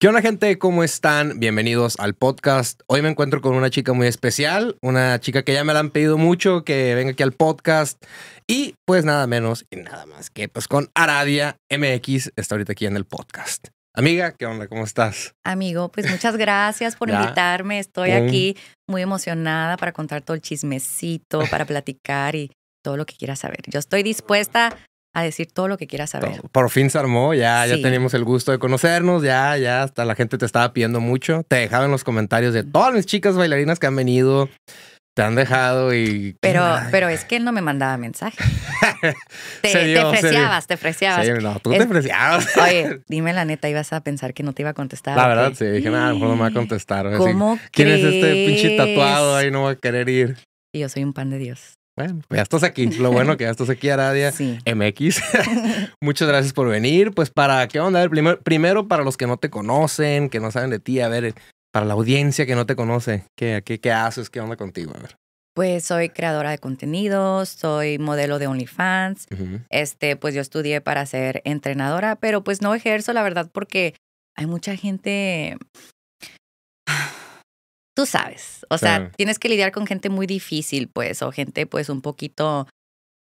¿Qué onda gente? ¿Cómo están? Bienvenidos al podcast. Hoy me encuentro con una chica muy especial, una chica que ya me la han pedido mucho, que venga aquí al podcast. Y pues nada menos y nada más que pues con Aradia MX está ahorita aquí en el podcast. Amiga, ¿qué onda? ¿Cómo estás? Amigo, pues muchas gracias por invitarme. Estoy aquí muy emocionada para contar todo el chismecito, para platicar y todo lo que quieras saber. Yo estoy dispuesta a decir todo lo que quieras saber. Por fin se armó, ya, ya teníamos el gusto de conocernos, ya, ya, hasta la gente te estaba pidiendo mucho. Te dejaba en los comentarios de todas mis chicas bailarinas que han venido, te han dejado y. Pero, pero es que él no me mandaba mensaje. te, te, freciabas, sí, tú te freciabas. oye, dime la neta, ibas a pensar que no te iba a contestar. La verdad, sí, dije, nada, no me va a contestar. ¿Cómo ¿Quién es este pinche tatuado? Ahí no va a querer ir. Y yo soy un pan de Dios. Bueno, pues ya estás aquí. Lo bueno que ya estás aquí, Aradia MX. Muchas gracias por venir. Pues para qué onda, a ver, primero, para los que no te conocen, que no saben de ti, a ver, para la audiencia que no te conoce, ¿qué, qué, haces? ¿Qué onda contigo? A ver. Pues soy creadora de contenidos, soy modelo de OnlyFans. Este, pues yo estudié para ser entrenadora, pero pues no ejerzo, la verdad, porque hay mucha gente tú sabes, o sea, tienes que lidiar con gente muy difícil, pues, o gente pues un poquito,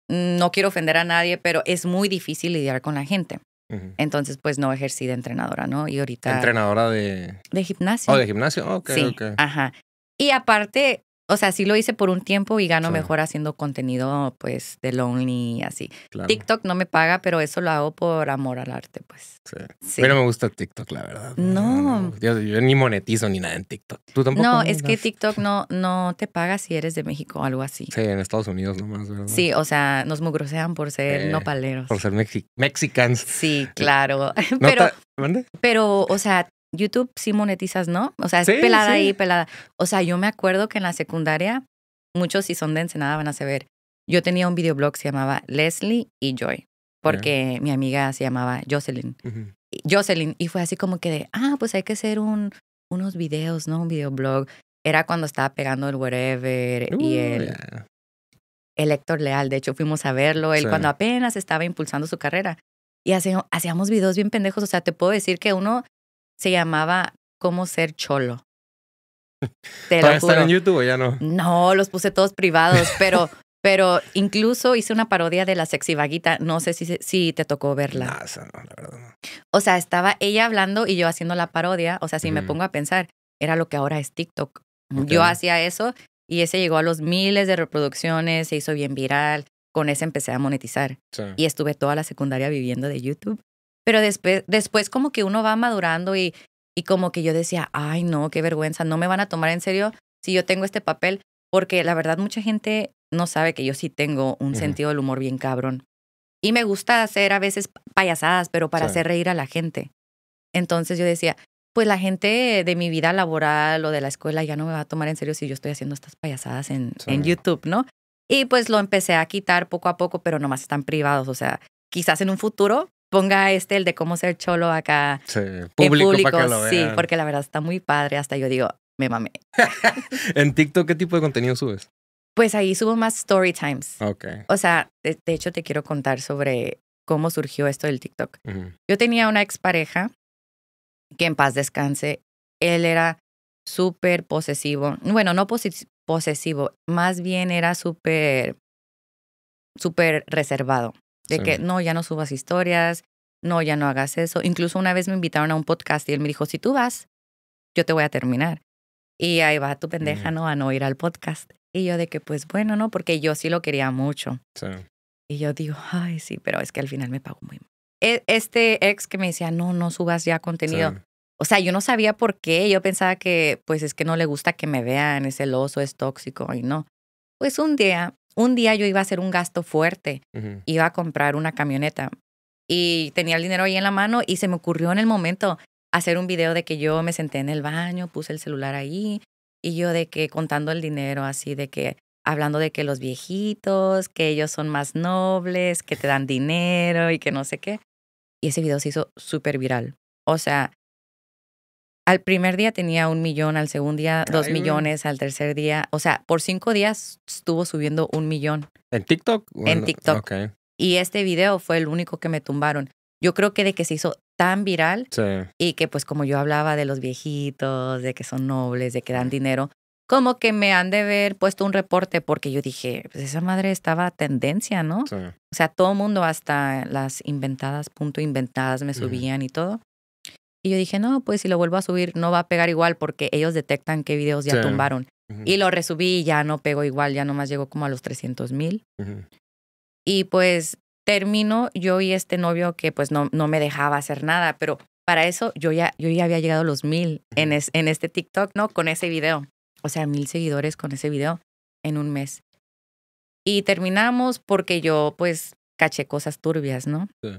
mm, no quiero ofender a nadie, pero es muy difícil lidiar con la gente. Entonces, pues no ejercí de entrenadora, ¿no? Y ahorita... Entrenadora de... De gimnasio. Oh, de gimnasio, ok. Sí, ajá. Y aparte, o sea, sí lo hice por un tiempo y gano mejor haciendo contenido, pues, de Lonely y así. TikTok no me paga, pero eso lo hago por amor al arte, pues. Sí. Pero me gusta TikTok, la verdad. No. Yo, ni monetizo ni nada en TikTok. ¿Tú tampoco? No, es que TikTok no, no te paga si eres de México o algo así. Sí, en Estados Unidos nomás, ¿verdad? Sí, o sea, nos mugrocean por ser no paleros. Por ser mexicanos. Sí, claro. pero, Pero, o sea, YouTube sí monetizas, ¿no? O sea, es pelada ahí, pelada. O sea, yo me acuerdo que en la secundaria, muchos si son de Ensenada van a saber, yo tenía un videoblog, se llamaba Leslie y Joy, porque mi amiga se llamaba Jocelyn. Jocelyn, y fue así como que de, ah, pues hay que hacer unos videos, ¿no? Un videoblog. Era cuando estaba pegando el Whatever y uh, el, el Héctor Leal. De hecho, fuimos a verlo. Él cuando apenas estaba impulsando su carrera. Y hacíamos videos bien pendejos. O sea, te puedo decir que uno se llamaba Cómo ser cholo. Te en YouTube o ya no? No, los puse todos privados, pero, pero incluso hice una parodia de la sexy vaguita. No sé si, si te tocó verla. No, la verdad O sea, estaba ella hablando y yo haciendo la parodia. O sea, si me pongo a pensar, era lo que ahora es TikTok. Yo hacía eso y ese llegó a los miles de reproducciones, se hizo bien viral. Con ese empecé a monetizar. Y estuve toda la secundaria viviendo de YouTube. Pero después, después como que uno va madurando y, y como que yo decía, ay no, qué vergüenza, no me van a tomar en serio si yo tengo este papel, porque la verdad mucha gente no sabe que yo sí tengo un sentido del humor bien cabrón. Y me gusta hacer a veces payasadas, pero para hacer reír a la gente. Entonces yo decía, pues la gente de mi vida laboral o de la escuela ya no me va a tomar en serio si yo estoy haciendo estas payasadas en, en YouTube, ¿no? Y pues lo empecé a quitar poco a poco, pero nomás están privados. O sea, quizás en un futuro ponga este, el de cómo ser cholo acá. Sí, público, Sí, porque la verdad está muy padre. Hasta yo digo, me mamé. ¿En TikTok qué tipo de contenido subes? Pues ahí subo más story times. Ok. O sea, de, hecho te quiero contar sobre cómo surgió esto del TikTok. Yo tenía una expareja que en paz descanse. Él era súper posesivo. Bueno, no posesivo, más bien era súper, súper reservado. De que no, ya no subas historias, no, ya no hagas eso. Incluso una vez me invitaron a un podcast y él me dijo, si tú vas, yo te voy a terminar. Y ahí va tu pendeja, mm. ¿no? A no ir al podcast. Y yo de que, pues bueno, ¿no? Porque yo sí lo quería mucho. Sí. Y yo digo, ay, sí, pero es que al final me pago muy mal. E-, este ex que me decía, no, no subas ya contenido. O sea, yo no sabía por qué. Yo pensaba que, pues es que no le gusta que me vean, es celoso, es tóxico, y no. Pues un día un día yo iba a hacer un gasto fuerte, iba a comprar una camioneta y tenía el dinero ahí en la mano y se me ocurrió en el momento hacer un video de que yo me senté en el baño, puse el celular ahí y yo de que contando el dinero así de que hablando de que los viejitos, que ellos son más nobles, que te dan dinero y que no sé qué. Y ese video se hizo súper viral. O sea, al primer día tenía un millón, al segundo día dos millones, al tercer día, o sea, por cinco días estuvo subiendo un millón. ¿En TikTok? En TikTok. Y este video fue el único que me tumbaron. Yo creo que de que se hizo tan viral y que pues como yo hablaba de los viejitos, de que son nobles, de que dan dinero, como que me han de haber puesto un reporte porque yo dije, pues esa madre estaba tendencia, ¿no? O sea, todo mundo, hasta las inventadas, punto inventadas, me subían y todo. Y yo dije, no, pues si lo vuelvo a subir no va a pegar igual porque ellos detectan qué videos ya tumbaron. Y lo resubí y ya no pegó igual, ya nomás llegó como a los 300 mil. Y pues termino yo y este novio que pues no, no me dejaba hacer nada, pero para eso yo ya, yo ya había llegado a los mil en, en este TikTok, ¿no? Con ese video. O sea, mil seguidores con ese video en un mes. Y terminamos porque yo pues caché cosas turbias, ¿no? Sí.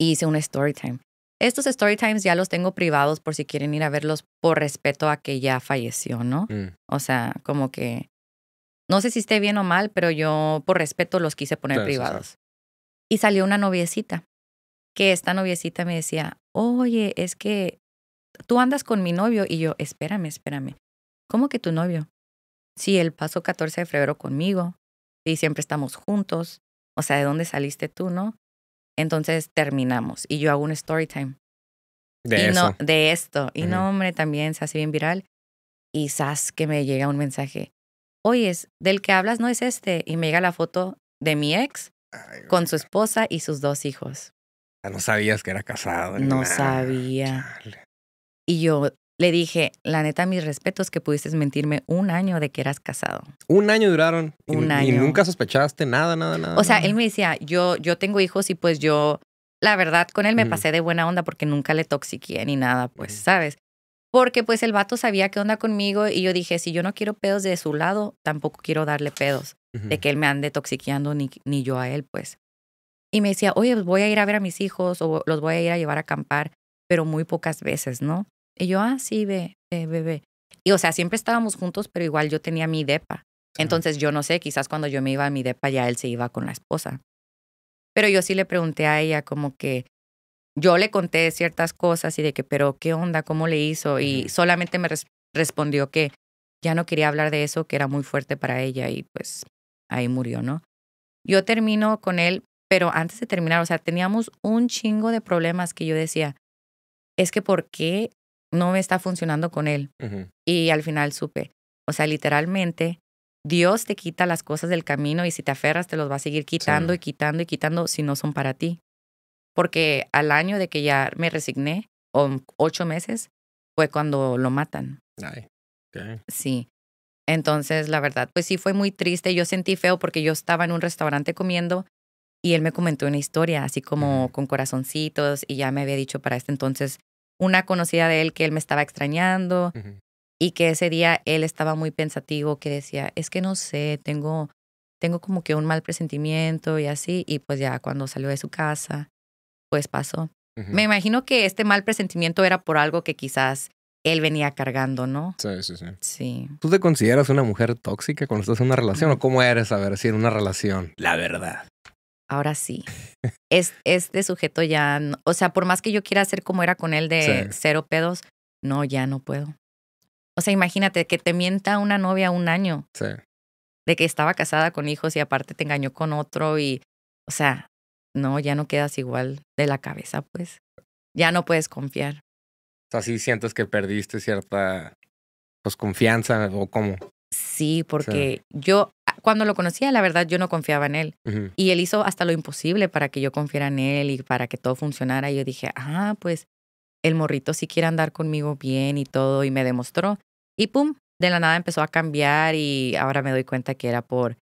Hice un story time. Estos story times ya los tengo privados por si quieren ir a verlos por respeto a que ya falleció, ¿no? Mm. O sea, como que no sé si esté bien o mal, pero yo por respeto los quise poner privados. Y salió una noviecita, que esta noviecita me decía, oye, es que tú andas con mi novio y yo, espérame, espérame. ¿Cómo que tu novio? Sí, él pasó 14 de febrero conmigo y siempre estamos juntos. O sea, ¿de dónde saliste tú, no? Entonces terminamos y yo hago un story time. De de esto. Y no, hombre, también se hace bien viral. Y sas que me llega un mensaje. Oye, del que hablas no es este. Y me llega la foto de mi ex con su esposa y sus dos hijos. Ah, no sabías que era casado. No sabía. Y yo, le dije, la neta, mis respetos que pudiste mentirme un año de que eras casado. Un año duraron. Un año. Y nunca sospechaste nada, nada, nada. O sea, él me decía, yo, yo tengo hijos y pues yo, la verdad, con él me pasé de buena onda porque nunca le toxiqué ni nada, pues, ¿sabes? Porque pues el vato sabía qué onda conmigo y yo dije, si yo no quiero pedos de su lado, tampoco quiero darle pedos de que él me ande toxiqueando ni, ni yo a él, pues. Y me decía, oye, voy a ir a ver a mis hijos o los voy a ir a llevar a acampar, pero muy pocas veces, ¿no? Y yo, ah, sí, ve, eh, ve, bebé. Y o sea, siempre estábamos juntos, pero igual yo tenía mi depa. Entonces yo no sé, quizás cuando yo me iba a mi depa ya él se iba con la esposa. Pero yo sí le pregunté a ella como que yo le conté ciertas cosas y de que, pero ¿qué onda? ¿Cómo le hizo? Y solamente me respondió que ya no quería hablar de eso, que era muy fuerte para ella y pues ahí murió, ¿no? Yo termino con él, pero antes de terminar, o sea, teníamos un chingo de problemas que yo decía, es que ¿por qué no me está funcionando con él. Y al final supe, o sea, literalmente, Dios te quita las cosas del camino y si te aferras te los va a seguir quitando y quitando y quitando si no son para ti. Porque al año de que ya me resigné, o ocho meses, fue cuando lo matan. Ay, Sí. Entonces, la verdad, pues sí fue muy triste. Yo sentí feo porque yo estaba en un restaurante comiendo y él me comentó una historia, así como con corazoncitos, y ya me había dicho para este entonces una conocida de él que él me estaba extrañando y que ese día él estaba muy pensativo, que decía, es que no sé, tengo, tengo como que un mal presentimiento y así, y pues ya cuando salió de su casa, pues pasó. Me imagino que este mal presentimiento era por algo que quizás él venía cargando, ¿no? Sí, sí, sí. Sí. ¿Tú te consideras una mujer tóxica cuando estás en una relación o cómo eres, a ver, si en una relación? La verdad ahora sí. Es, este sujeto ya, o sea, por más que yo quiera hacer como era con él de cero pedos, no, ya no puedo. O sea, imagínate que te mienta una novia un año. Sí. De que estaba casada con hijos y aparte te engañó con otro y, o sea, no, ya no quedas igual de la cabeza, pues. Ya no puedes confiar. O sea, sí sientes que perdiste cierta, pues, confianza o cómo. Sí, porque yo cuando lo conocía, la verdad, yo no confiaba en él. Y él hizo hasta lo imposible para que yo confiara en él y para que todo funcionara. Y yo dije, ah, pues el morrito sí quiere andar conmigo bien y todo. Y me demostró. Y pum, de la nada empezó a cambiar y ahora me doy cuenta que era por...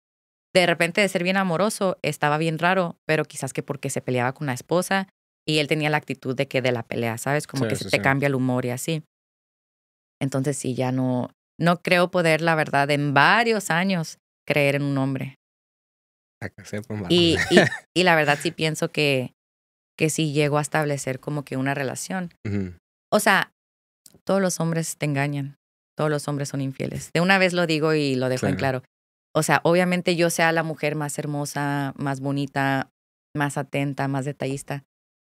De repente de ser bien amoroso, estaba bien raro, pero quizás que porque se peleaba con una esposa y él tenía la actitud de que de la pelea, ¿sabes? Como que se te cambia el humor y así. Entonces sí, ya no, no creo poder, la verdad, en varios años creer en un hombre. Y, la verdad sí pienso que, que sí llego a establecer como que una relación. O sea, todos los hombres te engañan, todos los hombres son infieles. De una vez lo digo y lo dejo en claro. O sea, obviamente yo sea la mujer más hermosa, más bonita, más atenta, más detallista.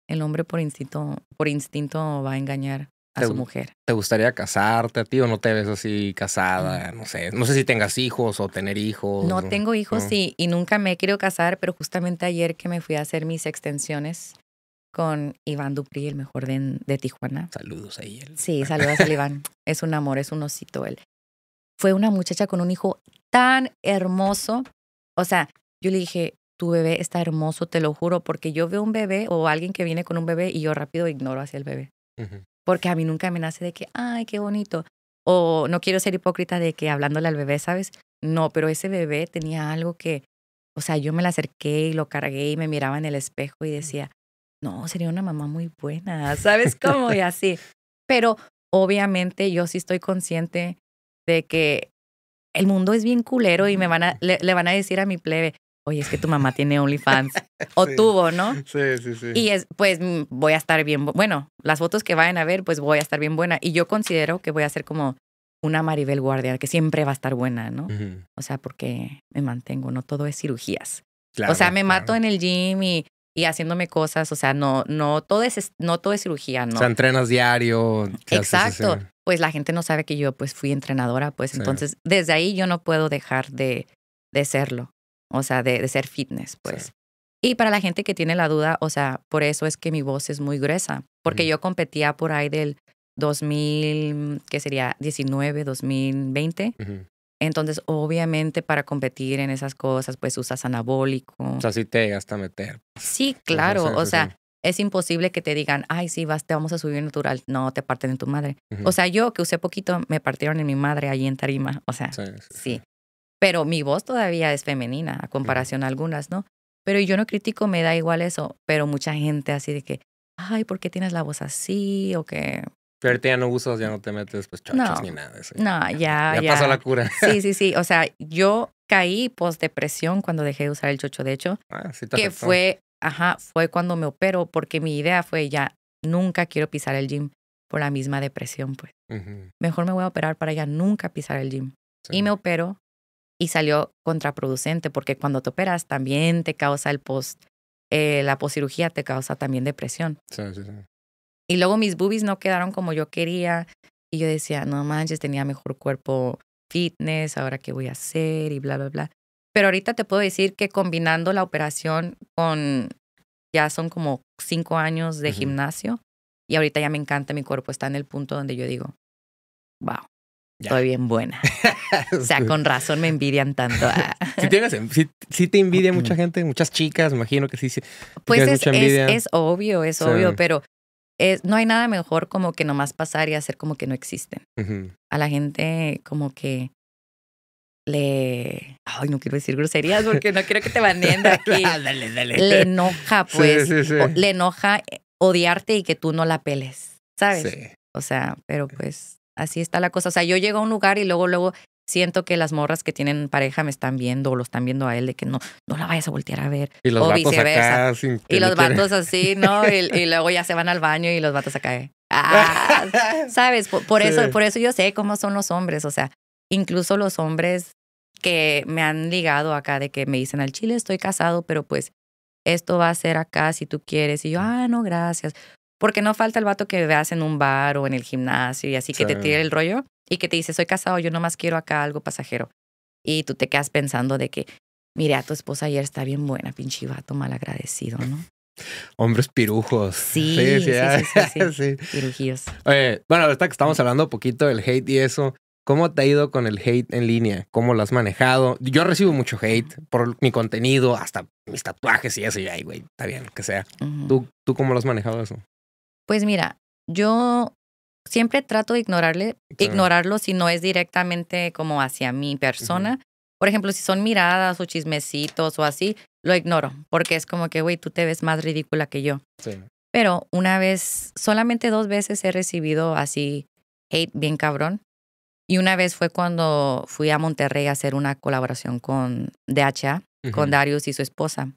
El hombre por instinto, por instinto va a engañar a su mujer. ¿Te gustaría casarte a ti o no te ves así casada? Mm. No sé, no sé si tengas hijos o tener hijos. No tengo hijos, y nunca me he querido casar, pero justamente ayer que me fui a hacer mis extensiones con Iván Dupri, el mejor de, Tijuana. Saludos a él. Sí, saludos a Iván. Es un amor, es un osito él. Fue una muchacha con un hijo tan hermoso. O sea, yo le dije, tu bebé está hermoso, te lo juro, porque yo veo un bebé o alguien que viene con un bebé y yo rápido ignoro hacia el bebé porque a mí nunca me nace de que, ay, qué bonito. O no quiero ser hipócrita de que hablándole al bebé, ¿sabes? No, pero ese bebé tenía algo que, o sea, yo me la acerqué y lo cargué y me miraba en el espejo y decía, no, sería una mamá muy buena, ¿sabes cómo? Y así. Pero obviamente yo sí estoy consciente de que el mundo es bien culero y me van a, le van a decir a mi plebe, oye, es que tu mamá tiene OnlyFans. O tuvo, ¿no? Sí, sí, sí. Y es, pues mm, voy a estar bien, bueno, las fotos que vayan a ver, pues voy a estar bien buena. Y yo considero que voy a ser como una Maribel Guardia, que siempre va a estar buena, ¿no? O sea, porque me mantengo, no todo es cirugías. o sea, me mato en el gym y, haciéndome cosas, o sea, no, no, todo es, no todo es cirugía, ¿no? O sea, entrenas diario. Exacto. pues la gente no sabe que yo pues fui entrenadora, pues entonces desde ahí yo no puedo dejar de serlo o sea, de, ser fitness, pues. Y para la gente que tiene la duda, o sea, por eso es que mi voz es muy gruesa, porque yo competía por ahí del 2000, que sería 19, 2020. Entonces, obviamente, para competir en esas cosas, pues usas anabólico. O sea, si te llegas a meter. Sí, claro. o sea, es imposible que te digan, ay, sí, vas, te vamos a subir natural. No, te parten en tu madre. O sea, yo que usé poquito, me partieron en mi madre allí en Tarima. O sea, sí pero mi voz todavía es femenina a comparación a algunas, ¿no? Pero yo no critico, me da igual eso, pero mucha gente así de que, ay, ¿por qué tienes la voz así? O que... Pero ahorita ya no usas, ya no te metes pues chochos ni nada. No, ya, ya. Ya la cura. Sí, sí, sí. O sea, yo caí post-depresión cuando dejé de usar el chocho, de hecho. Ah, sí que fue, ajá, fue cuando me opero, porque mi idea fue ya, nunca quiero pisar el gym por la misma depresión, pues. Mejor me voy a operar para ya nunca pisar el gym. Y me opero y salió contraproducente porque cuando te operas también te causa el post, eh, la poscirugía te causa también depresión. Y luego mis boobies no quedaron como yo quería y yo decía, no manches, tenía mejor cuerpo fitness, ahora qué voy a hacer y bla, bla, bla. Pero ahorita te puedo decir que combinando la operación con, ya son como cinco años de gimnasio y ahorita ya me encanta, mi cuerpo está en el punto donde yo digo, wow, estoy bien buena. o sea, con razón me envidian tanto. si, tienes, si, te envidia mucha gente, muchas chicas, imagino que sí. pues es, obvio, es obvio, pero no hay nada mejor como que nomás pasar y hacer como que no existen. A la gente como que le... Ay, no quiero decir groserías porque no quiero que te baneen de aquí. Ah, dale, dale. Le enoja, pues. le enoja odiarte y que tú no la peles, ¿sabes? O sea, pero pues así está la cosa. O sea, yo llego a un lugar y luego, luego siento que las morras que tienen pareja me están viendo o lo están viendo a él de que no, no la vayas a voltear a ver. Y los o vatos viceversa. y los vatos así, ¿no? Y, luego ya se van al baño y los vatos acá. Ah", ¿Sabes? Por, eso, por eso yo sé cómo son los hombres. O sea, incluso los hombres que me han ligado acá de que me dicen al chile estoy casado, pero pues esto va a ser acá si tú quieres. Y yo, ah, no, gracias. Porque no falta el vato que veas en un bar o en el gimnasio y así que te tire el rollo y que te dice, soy casado, yo nomás quiero acá algo pasajero. Y tú te quedas pensando de que, mire, a tu esposa ayer está bien buena, pinche vato mal agradecido, ¿no? Hombres pirujos. Sí, sí, sí. sí, sí, ah, bueno, ahorita que estamos hablando un poquito del hate y eso, ¿Cómo te ha ido con el hate en línea? ¿Cómo lo has manejado? Yo recibo mucho hate por mi contenido, hasta mis tatuajes y eso. Y ahí, güey, está bien, lo que sea. ¿Tú, ¿Tú cómo lo has manejado eso? Pues mira, yo siempre trato de ignorarle, ignorarlo si no es directamente como hacia mi persona. Por ejemplo, si son miradas o chismecitos o así, lo ignoro porque es como que, güey, tú te ves más ridícula que yo. Pero una vez, solamente dos veces he recibido así hate bien cabrón. Y una vez fue cuando fui a Monterrey a hacer una colaboración con DHA, con Darius y su esposa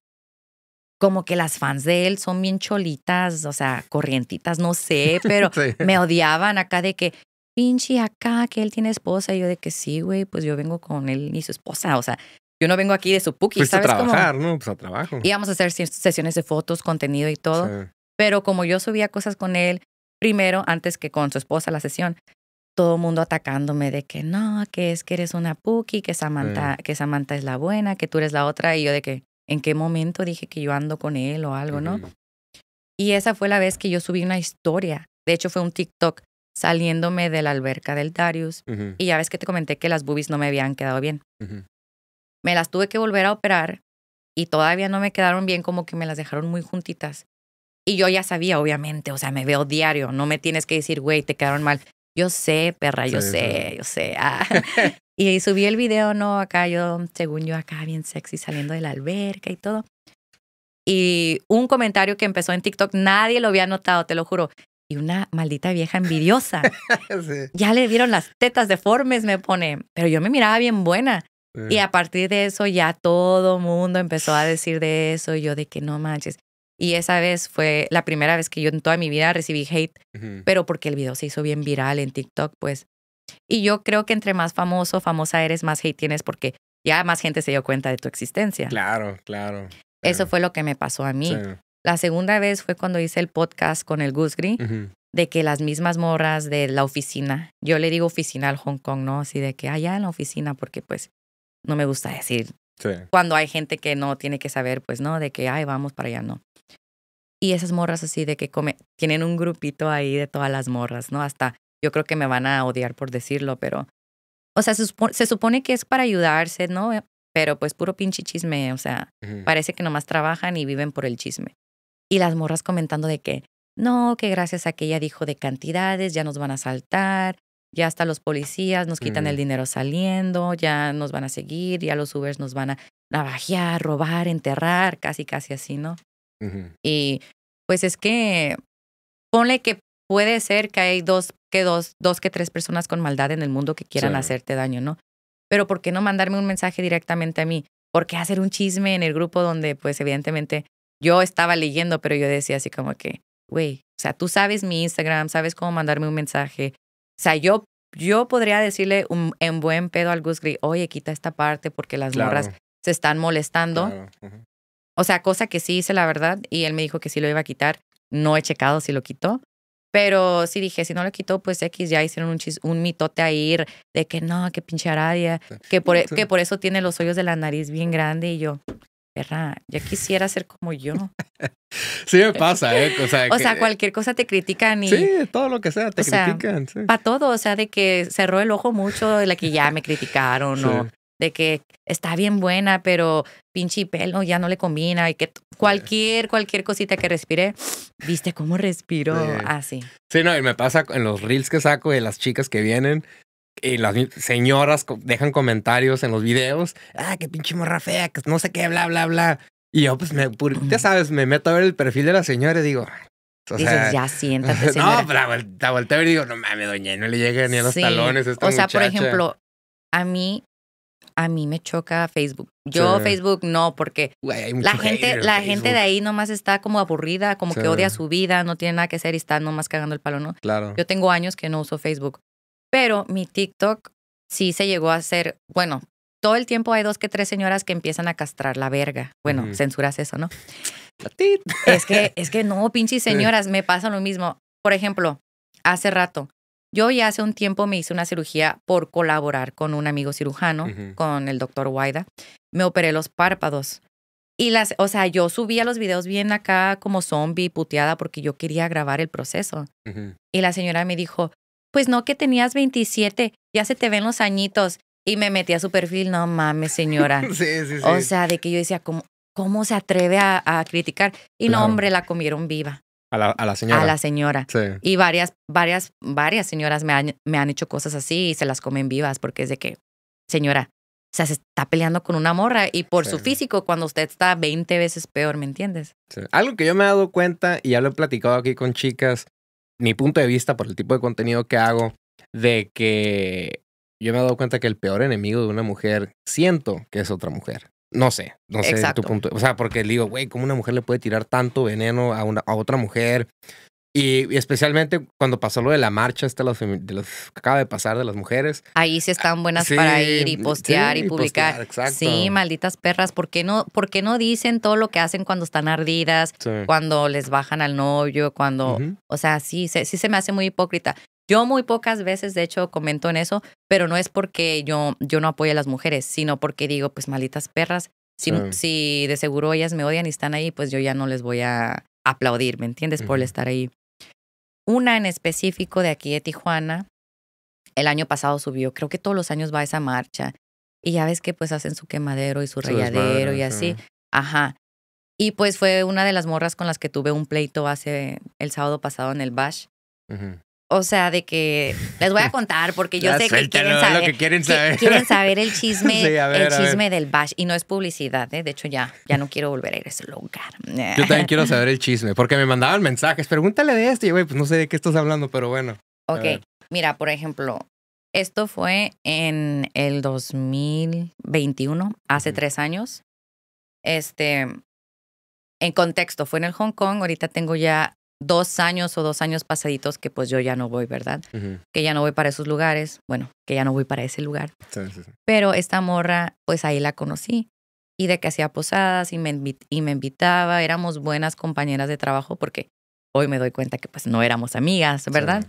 como que las fans de él son bien cholitas, o sea, corrientitas, no sé, pero me odiaban acá de que, pinche acá, que él tiene esposa. Y yo de que sí, güey, pues yo vengo con él y su esposa. O sea, yo no vengo aquí de su puki, ¿sabes? a trabajar, ¿no? Pues a trabajo. Íbamos a hacer sesiones de fotos, contenido y todo. Pero como yo subía cosas con él, primero, antes que con su esposa la sesión, todo el mundo atacándome de que no, que es que eres una puki, que Samantha, que Samantha es la buena, que tú eres la otra. Y yo de que, en qué momento dije que yo ando con él o algo, ¿no? Y esa fue la vez que yo subí una historia. De hecho, fue un TikTok saliéndome de la alberca del Darius. Y ya ves que te comenté que las boobies no me habían quedado bien. Me las tuve que volver a operar y todavía no me quedaron bien, como que me las dejaron muy juntitas. Y yo ya sabía, obviamente, o sea, me veo diario, no me tienes que decir, güey, te quedaron mal. Yo sé, perra, yo sé, yo sé. Ah. y subí el video, no, acá yo, según yo, acá bien sexy saliendo de la alberca y todo. Y un comentario que empezó en TikTok, nadie lo había notado, te lo juro. Y una maldita vieja envidiosa. Ya le vieron las tetas deformes, me pone. Pero yo me miraba bien buena. Y a partir de eso ya todo mundo empezó a decir de eso, y yo de que no manches. Y esa vez fue la primera vez que yo en toda mi vida recibí hate, pero porque el video se hizo bien viral en TikTok, pues. Y yo creo que entre más famoso, famosa eres, más hate tienes porque ya más gente se dio cuenta de tu existencia. Claro, claro. Eso fue lo que me pasó a mí. La segunda vez fue cuando hice el podcast con el Goose Green, de que las mismas morras de la oficina, yo le digo oficina al Hong Kong, ¿no? Así de que allá en la oficina, porque pues no me gusta decir cuando hay gente que no tiene que saber, pues, ¿no? De que, ay, vamos para allá, no. Y esas morras así de que come, tienen un grupito ahí de todas las morras, ¿no? Hasta yo creo que me van a odiar por decirlo, pero, o sea, se, supone que es para ayudarse, ¿no? Eh, pero pues puro pinche chisme, o sea, parece que nomás trabajan y viven por el chisme. Y las morras comentando de que, no, que gracias a que ella dijo de cantidades, ya nos van a saltar, ya hasta los policías nos quitan el dinero saliendo, ya nos van a seguir, ya los Ubers nos van a navajear, robar, enterrar, casi, casi así, ¿no? Y pues es que ponle que puede ser que hay dos que dos, dos que tres personas con maldad en el mundo que quieran hacerte daño, ¿no? Pero ¿por qué no mandarme un mensaje directamente a mí? ¿Por qué hacer un chisme en el grupo donde pues evidentemente yo estaba leyendo, pero yo decía así como que, güey, o sea, tú sabes mi Instagram, sabes cómo mandarme un mensaje, o sea, yo, yo podría decirle un, en buen pedo al Gus Gris, oye, quita esta parte porque las claro. se están molestando. O sea, cosa que sí hice la verdad y él me dijo que sí lo iba a quitar. No he checado si lo quitó. Pero sí dije, si no lo quitó, pues X ya hicieron un, un mitote a ir de que no, que pinche aradia, que por, e, que por eso tiene los hoyos de la nariz bien grande y yo perra, ya quisiera ser como yo. sí me pasa, ¿eh? O sea, eh, cualquier cosa te critican y... Sí, todo lo que sea, te critican. Sí. Para todo, o sea, de que cerró el ojo mucho de la que ya me criticaron o de que está bien buena, pero pinche pelo ya no le combina y que cualquier, cualquier cosita que respire, viste cómo respiro así. Ah, sí, no, y me pasa en los reels que saco de las chicas que vienen, y las señoras dejan comentarios en los videos, ah, qué pinche morra fea, que no sé qué, bla, bla, bla. Y yo, pues, me, ya sabes, me meto a ver el perfil de la señora y digo... Ah, pues, ya siéntate, No, pero la volteo y digo, no mames, doña, no le llegué ni a los talones O sea, por ejemplo, a mí, a mí me choca Facebook. Yo Facebook no, porque la gente, la gente de ahí nomás está como aburrida, como que odia su vida, no tiene nada que hacer y está nomás cagando el palo, ¿no? Claro. Yo tengo años que no uso Facebook. Pero mi TikTok sí se llegó a hacer, bueno, todo el tiempo hay dos que tres señoras que empiezan a castrar la verga. Bueno, censuras eso, ¿no? es que, es que no, pinches señoras, me pasa lo mismo. Por ejemplo, hace rato, yo ya hace un tiempo me hice una cirugía por colaborar con un amigo cirujano, con el doctor Guaida. Me operé los párpados. Y las, o sea, yo subía los videos bien acá como zombie, puteada, porque yo quería grabar el proceso. Y la señora me dijo, pues no que tenías 27, ya se te ven los añitos. Y me metí a su perfil, no mames, señora. sí, sí, sí. O sea, de que yo decía, ¿cómo, se atreve a, criticar? Y no, hombre, la comieron viva. A la, a la, señora. A la señora. Sí. Y varias, varias, varias señoras me han, hecho cosas así y se las comen vivas porque es de que, señora, o sea, se está peleando con una morra y por su físico cuando usted está 20 veces peor, ¿me entiendes? Algo que yo me he dado cuenta y ya lo he platicado aquí con chicas mi punto de vista por el tipo de contenido que hago, de que yo me he dado cuenta que el peor enemigo de una mujer siento que es otra mujer. No sé, no sé tu punto. O sea, porque digo, güey, ¿cómo una mujer le puede tirar tanto veneno a, una, a otra mujer? Y, especialmente cuando pasó lo de la marcha esta los, de los que acaba de pasar de las mujeres. Ahí sí están buenas para ir y postear y publicar. sí, malditas perras, ¿por qué, no, ¿por no dicen todo lo que hacen cuando están ardidas, cuando les bajan al novio, cuando... O sea, sí se, sí se me hace muy hipócrita. Yo muy pocas veces, de hecho, comento en eso, pero no es porque yo, yo no apoye a las mujeres, sino porque digo, pues malditas perras, si, si de seguro ellas me odian y están ahí, pues yo ya no les voy a aplaudir, ¿me entiendes? Por estar ahí una en específico de aquí de Tijuana. El año pasado subió, creo que todos los años va esa marcha. Y ya ves que pues hacen su quemadero y su, rayadero y así. Ajá. Y pues fue una de las morras con las que tuve un pleito hace el sábado pasado en el Bash. O sea, de que les voy a contar porque yo sé que quieren saber, lo que quieren saber. el chisme, el chisme del bash. Y no es publicidad, ¿eh? De hecho, ya, ya no quiero volver a ir a ese lugar. Yo también quiero saber el chisme porque me mandaban mensajes. Pregúntale de esto. Y güey, pues no sé de qué estás hablando, pero bueno. Ok. Mira, por ejemplo, esto fue en el 2021, hace tres años. Este, en contexto, fue en el Hong Kong. Ahorita tengo ya dos años o dos años pasaditos que pues yo ya no voy, ¿verdad? Que ya no voy para esos lugares, bueno, que ya no voy para ese lugar. Pero esta morra, pues ahí la conocí. Y de que hacía posadas y me, y me invitaba, éramos buenas compañeras de trabajo porque hoy me doy cuenta que pues no éramos amigas, ¿verdad?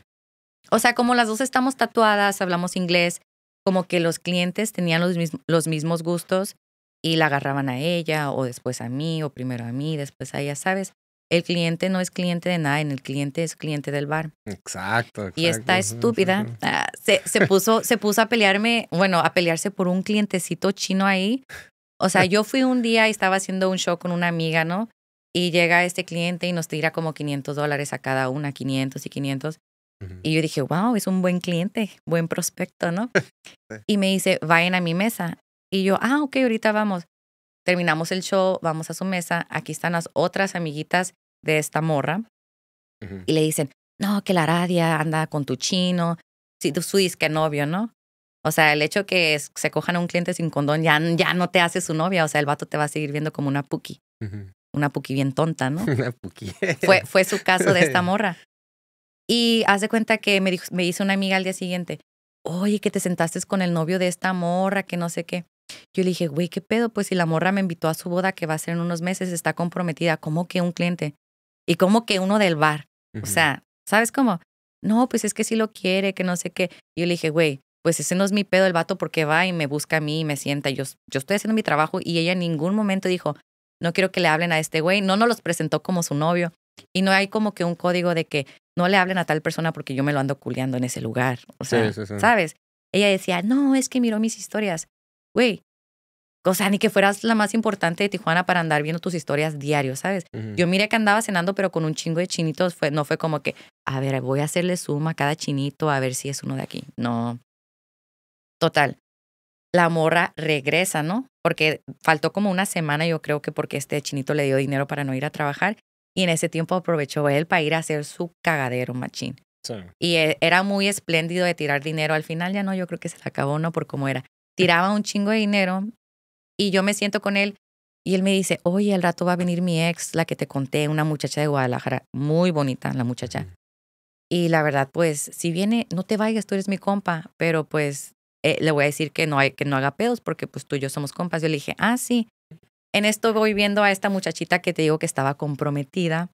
O sea, como las dos estamos tatuadas, hablamos inglés, como que los clientes tenían los mismos gustos y la agarraban a ella o después a mí o primero a mí, después a ella, ¿sabes? el cliente no es cliente de nada, el cliente es cliente del bar. Exacto. Y está estúpida ah, se, puso, se puso a pelearme, bueno, a pelearse por un clientecito chino ahí. O sea, yo fui un día y estaba haciendo un show con una amiga, ¿no? Y llega este cliente y nos tira como 500 dólares a cada una, 500 y 500. Y yo dije, wow, es un buen cliente, buen prospecto, ¿no? Y me dice, vayan a mi mesa. Y yo, ah, ok, ahorita vamos. Terminamos el show, vamos a su mesa, aquí están las otras amiguitas de esta morra y le dicen, no, que la radia anda con tu chino, si tú su disque novio, ¿no? O sea, el hecho que se cojan a un cliente sin condón ya, ya no te hace su novia, o sea, el vato te va a seguir viendo como una puki. Una puki bien tonta, ¿no? Una puki. fue, fue su caso de esta morra. Y hace cuenta que me, dijo, me hizo una amiga al día siguiente, oye, que te sentaste con el novio de esta morra, que no sé qué. Yo le dije, güey, ¿qué pedo? Pues si la morra me invitó a su boda que va a ser en unos meses, está comprometida, ¿cómo que un cliente? Y como que uno del bar. O sea, ¿sabes cómo? No, pues es que si lo quiere, que no sé qué. Yo le dije, güey, pues ese no es mi pedo el vato porque va y me busca a mí y me sienta. Yo, yo estoy haciendo mi trabajo y ella en ningún momento dijo, no quiero que le hablen a este güey. No nos los presentó como su novio. Y no hay como que un código de que no le hablen a tal persona porque yo me lo ando culeando en ese lugar. O sea, ¿sabes? Ella decía, no, es que miró mis historias. Güey, o sea, ni que fueras la más importante de Tijuana para andar viendo tus historias diario, ¿sabes? Yo miré que andaba cenando, pero con un chingo de chinitos, fue, no fue como que, a ver, voy a hacerle suma a cada chinito a ver si es uno de aquí. No. Total. La morra regresa, ¿no? Porque faltó como una semana, yo creo que porque este chinito le dio dinero para no ir a trabajar. Y en ese tiempo aprovechó él para ir a hacer su cagadero, machín. Y eh, era muy espléndido de tirar dinero. Al final ya no, yo creo que se le acabó, ¿no? Por cómo era tiraba un chingo de dinero y yo me siento con él y él me dice, oye, al rato va a venir mi ex, la que te conté, una muchacha de Guadalajara, muy bonita la muchacha. Y la verdad, pues, si viene, no te vayas, tú eres mi compa, pero pues eh, le voy a decir que no, hay, que no haga pedos porque pues tú y yo somos compas. Yo le dije, ah, sí. En esto voy viendo a esta muchachita que te digo que estaba comprometida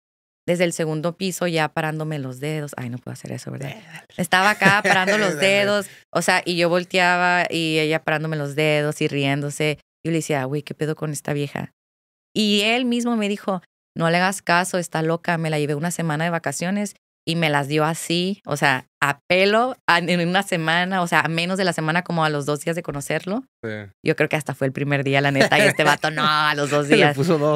desde el segundo piso ya parándome los dedos. Ay, no puedo hacer eso, ¿verdad? Estaba acá parando los dedos, o sea, y yo volteaba y ella parándome los dedos y riéndose. Yo le decía, güey, ¿qué pedo con esta vieja? Y él mismo me dijo, no le hagas caso, está loca, me la llevé una semana de vacaciones y me las dio así, o sea, a pelo, en una semana, o sea, menos de la semana, como a los dos días de conocerlo. Yo creo que hasta fue el primer día, la neta, y este vato, no, a los dos días.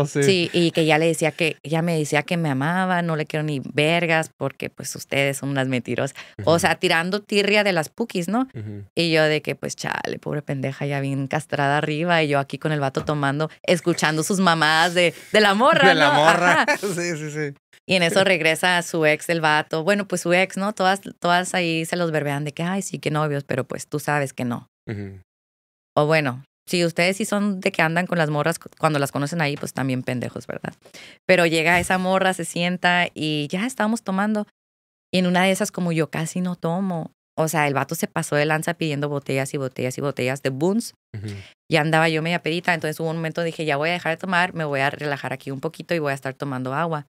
sí. y que ya le decía que, ya me decía que me amaba, no le quiero ni vergas, porque pues ustedes son unas mentirosas. O sea, tirando tirria de las pukis, ¿no? Y yo de que, pues, chale, pobre pendeja, ya bien castrada arriba, y yo aquí con el vato tomando, escuchando sus mamás de, de la morra, De la morra, sí, sí, sí. Y en eso regresa su ex el vato. Bueno, pues su ex, ¿no? Todas, todas ahí se los verbean de que, ay, sí, que novios, pero pues tú sabes que no. O bueno, si ustedes sí son de que andan con las morras cuando las conocen ahí, pues también pendejos, ¿verdad? Pero llega esa morra, se sienta y ya estábamos tomando. Y en una de esas, como yo casi no tomo, o sea, el vato se pasó de lanza pidiendo botellas y botellas y botellas de boons. Y Ya andaba yo media pedita, entonces hubo un momento dije, ya voy a dejar de tomar, me voy a relajar aquí un poquito y voy a estar tomando agua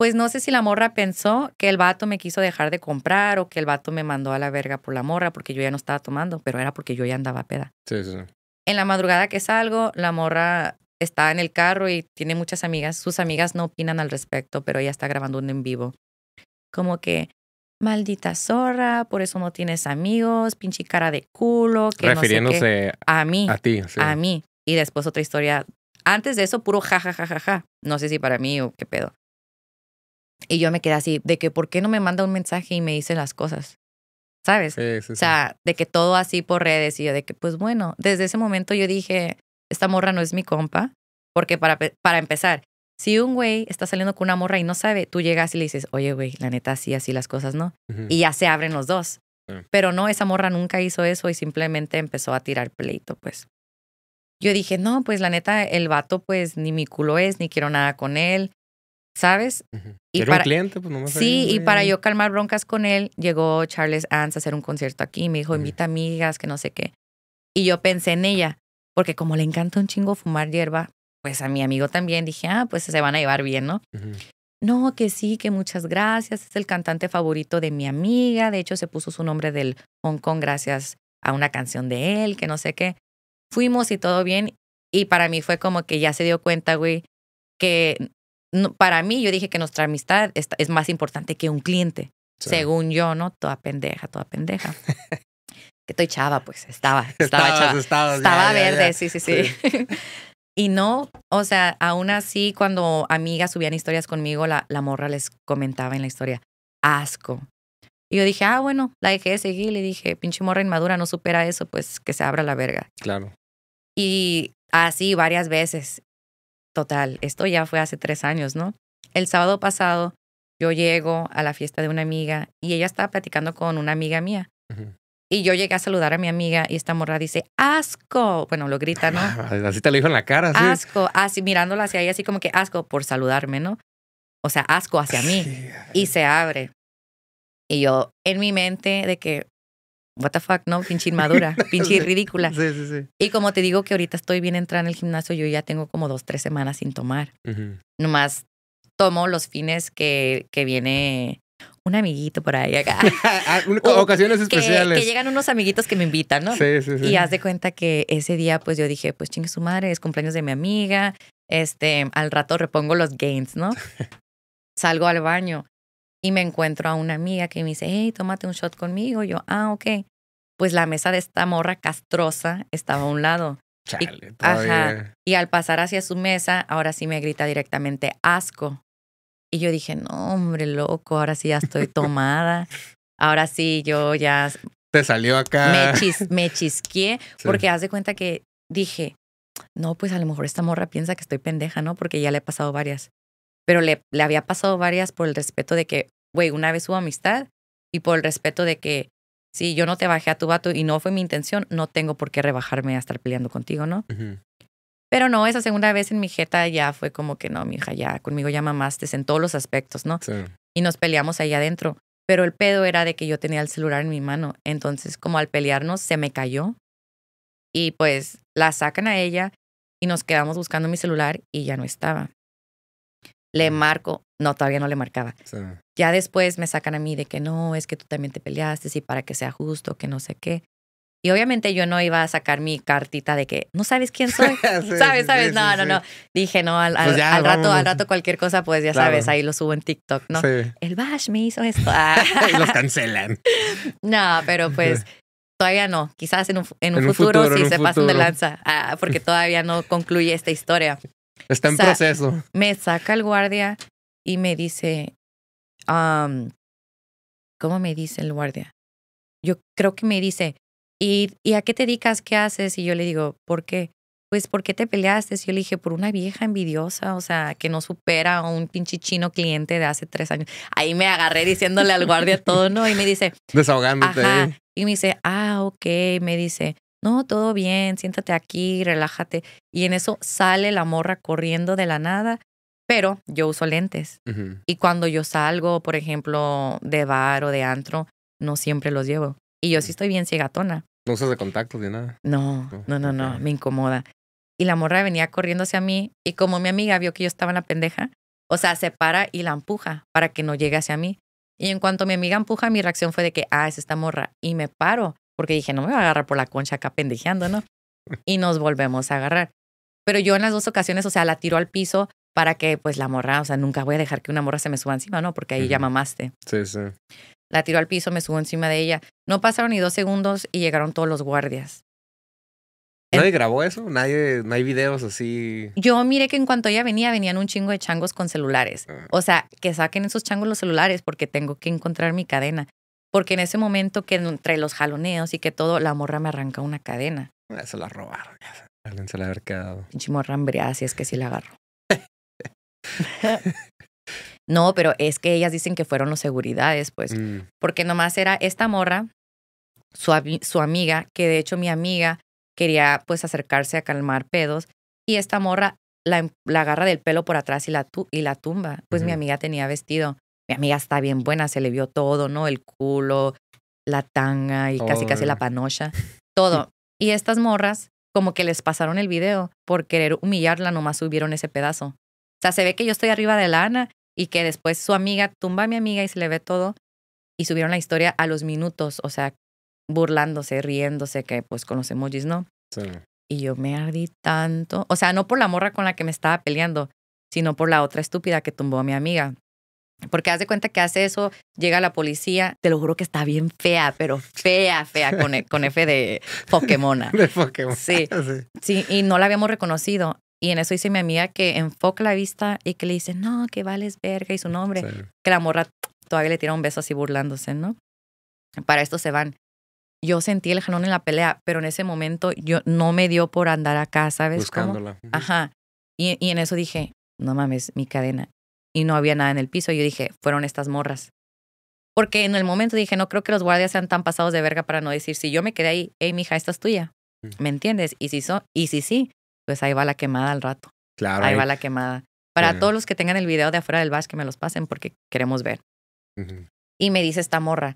pues no sé si la morra pensó que el vato me quiso dejar de comprar o que el vato me mandó a la verga por la morra porque yo ya no estaba tomando, pero era porque yo ya andaba peda. Sí, sí, sí. En la madrugada que salgo, la morra está en el carro y tiene muchas amigas. Sus amigas no opinan al respecto, pero ella está grabando un en vivo. Como que, maldita zorra, por eso no tienes amigos, pinche cara de culo. Que Refiriéndose no sé qué. a mí. A ti, sí. A mí. Y después otra historia. Antes de eso, puro ja, ja, ja, ja, ja. No sé si para mí o qué pedo. Y yo me quedé así, de que ¿por qué no me manda un mensaje y me dice las cosas? ¿Sabes? O sea, de que todo así por redes y yo de que, pues bueno, desde ese momento yo dije, esta morra no es mi compa, porque para, para empezar, si un güey está saliendo con una morra y no sabe, tú llegas y le dices, oye, güey, la neta, así, así las cosas, ¿no? Y ya se abren los dos. Pero no, esa morra nunca hizo eso y simplemente empezó a tirar pleito, pues. Yo dije, no, pues la neta, el vato, pues ni mi culo es, ni quiero nada con él. ¿sabes? y para, un cliente, pues no me Sí, y para yo calmar broncas con él, llegó Charles Anz a hacer un concierto aquí, me dijo, invita amigas, que no sé qué. Y yo pensé en ella, porque como le encanta un chingo fumar hierba, pues a mi amigo también dije, ah, pues se van a llevar bien, ¿no? No, que sí, que muchas gracias, es el cantante favorito de mi amiga, de hecho se puso su nombre del Hong Kong gracias a una canción de él, que no sé qué. Fuimos y todo bien, y para mí fue como que ya se dio cuenta, güey, que no, para mí yo dije que nuestra amistad es, más importante que un cliente. Según yo, ¿no? Toda pendeja, toda pendeja. que estoy chava, pues, estaba, estaba chava. estaba verde, sí, sí, sí. y no, o sea, aún así cuando amigas subían historias conmigo, la, la morra les comentaba en la historia, asco. Y yo dije, ah, bueno, la dejé de seguir. Le dije, pinche morra inmadura, no supera eso, pues que se abra la verga. Claro. Y así varias veces total. Esto ya fue hace tres años, ¿no? El sábado pasado yo llego a la fiesta de una amiga y ella estaba platicando con una amiga mía. Y yo llegué a saludar a mi amiga y esta morra dice, asco. Bueno, lo grita, ¿no? Así te lo dijo en la cara. Asco, así mirándola hacia ella, así como que asco por saludarme, ¿no? O sea, asco hacia mí. Y se abre. Y yo en mi mente de que, what the fuck, ¿no? Pinche inmadura, pinche ridícula. Sí, sí, sí. Y como te digo que ahorita estoy bien entrando en el gimnasio, yo ya tengo como dos, tres semanas sin tomar. Nomás tomo los fines que, que viene un amiguito por ahí acá. Ah, ocasiones especiales. Que, que, llegan unos amiguitos que me invitan, ¿no? Sí, sí, sí. Y haz de cuenta que ese día, pues yo dije, pues chingue su madre, es cumpleaños de mi amiga. Este, al rato repongo los gains, ¿no? Salgo al baño y me encuentro a una amiga que me dice, hey, tómate un shot conmigo. Yo, ah, ok pues la mesa de esta morra castrosa estaba a un lado. Chale, y, y al pasar hacia su mesa, ahora sí me grita directamente asco. Y yo dije, no, hombre, loco, ahora sí ya estoy tomada. ahora sí yo ya... Te salió acá. Me, chisquié chisqué porque haz de cuenta que dije, no, pues a lo mejor esta morra piensa que estoy pendeja, ¿no? Porque ya le he pasado varias. Pero le, le había pasado varias por el respeto de que, güey, una vez hubo amistad y por el respeto de que si yo no te bajé a tu vato y no fue mi intención, no tengo por qué rebajarme a estar peleando contigo, ¿no? Pero no, esa segunda vez en mi jeta ya fue como que no, mi hija, ya conmigo ya mamaste en todos los aspectos, ¿no? Y nos peleamos ahí adentro. Pero el pedo era de que yo tenía el celular en mi mano. Entonces, como al pelearnos, se me cayó. Y pues la sacan a ella y nos quedamos buscando mi celular y ya no estaba. Le marco, no, todavía no le marcaba. Ya después me sacan a mí de que no, es que tú también te peleaste, sí, para que sea justo, que no sé qué. Y obviamente yo no iba a sacar mi cartita de que no sabes quién soy. sabes, sabes. no, no, no. Dije, no, al, pues rato, al rato cualquier cosa, pues ya sabes, ahí lo subo en TikTok, ¿no? El Bash me hizo esto. Ah. y los cancelan. no, pero pues todavía no. Quizás en un, en un, futuro, un se pasan de lanza, ah, porque todavía no concluye esta historia. Está en proceso. Me saca el guardia, y me dice, ¿cómo me dice el guardia? Yo creo que me dice, ¿Y, ¿y a qué te dedicas? ¿Qué haces? Y yo le digo, ¿por qué? Pues, ¿por qué te peleaste? Y yo le dije, por una vieja envidiosa, o sea, que no supera a un pinche chino cliente de hace tres años. Ahí me agarré diciéndole al guardia todo, ¿no? Y me dice, desahogándote. ¿eh? Y me dice, ah, ok. Me dice, no, todo bien, siéntate aquí, relájate. Y en eso sale la morra corriendo de la nada pero yo uso lentes. Y cuando yo salgo, por ejemplo, de bar o de antro, no siempre los llevo. Y yo sí mm. estoy bien ciegatona. ¿No usas de contactos ni nada? No, no, no, no, me incomoda. Y la morra venía corriendo hacia mí y como mi amiga vio que yo estaba en la pendeja, o sea, se para y la empuja para que no llegue hacia mí. Y en cuanto mi amiga empuja, mi reacción fue de que, ah, es esta morra. Y me paro, porque dije, no me va a agarrar por la concha acá pendejeando, ¿no? Y nos volvemos a agarrar. Pero yo en las dos ocasiones, o sea, la tiro al piso, para que pues la morra, o sea, nunca voy a dejar que una morra se me suba encima, ¿no? Porque ahí ya mamaste. Sí, sí. La tiró al piso, me subo encima de ella. No pasaron ni dos segundos y llegaron todos los guardias. ¿Nadie grabó eso? ¿Nadie, no hay videos así? Yo miré que en cuanto ella venía, venían un chingo de changos con celulares. Ah. O sea, que saquen esos changos los celulares porque tengo que encontrar mi cadena. Porque en ese momento que entre los jaloneos y que todo, la morra me arranca una cadena. Ah, se la robaron. Alguien se la había quedado. Pinche morra hambriada, es que sí la agarro. no, pero es que ellas dicen que fueron los seguridades, pues, mm. porque nomás era esta morra, su, amiga, que de hecho mi amiga quería pues acercarse a calmar pedos y esta morra la, em-, agarra del pelo por atrás y la, y la tumba. Pues mi amiga tenía vestido. Mi amiga está bien buena, se le vio todo, ¿no? El culo, la tanga y casi casi la panocha, todo. y estas morras como que les pasaron el video por querer humillarla, nomás subieron ese pedazo. O sea, se ve que yo estoy arriba de Lana y que después su amiga tumba a mi amiga y se le ve todo. Y subieron la historia a los minutos, o sea, burlándose, riéndose, que pues con los emojis, ¿no? Sí. Y yo me ardí tanto. O sea, no por la morra con la que me estaba peleando, sino por la otra estúpida que tumbó a mi amiga. Porque haz de cuenta que hace eso, llega la policía, te lo juro que está bien fea, pero fea, fea, con, con F de Pokémona. De Pokémon. sí. Sí, y no la habíamos reconocido. Y en eso dice mi amiga que enfoca la vista y que le dice, no, que vales verga y su nombre. Que la morra todavía le tira un beso así burlándose, ¿no? Para esto se van. Yo sentí el jalón en la pelea, pero en ese momento yo no me dio por andar acá, ¿sabes? Buscándola. Ajá. Y, en eso dije, no mames, mi cadena. Y no había nada en el piso. Yo dije, fueron estas morras. Porque en el momento dije, no creo que los guardias sean tan pasados de verga para no decir, si yo me quedé ahí, hey, mija, esta es tuya. Mm. ¿Me entiendes? Y si, so, y si sí, pues ahí va la quemada al rato. Claro. Ahí, va la quemada. Para todos los que tengan el video de afuera del bus, que me los pasen porque queremos ver. Y me dice esta morra,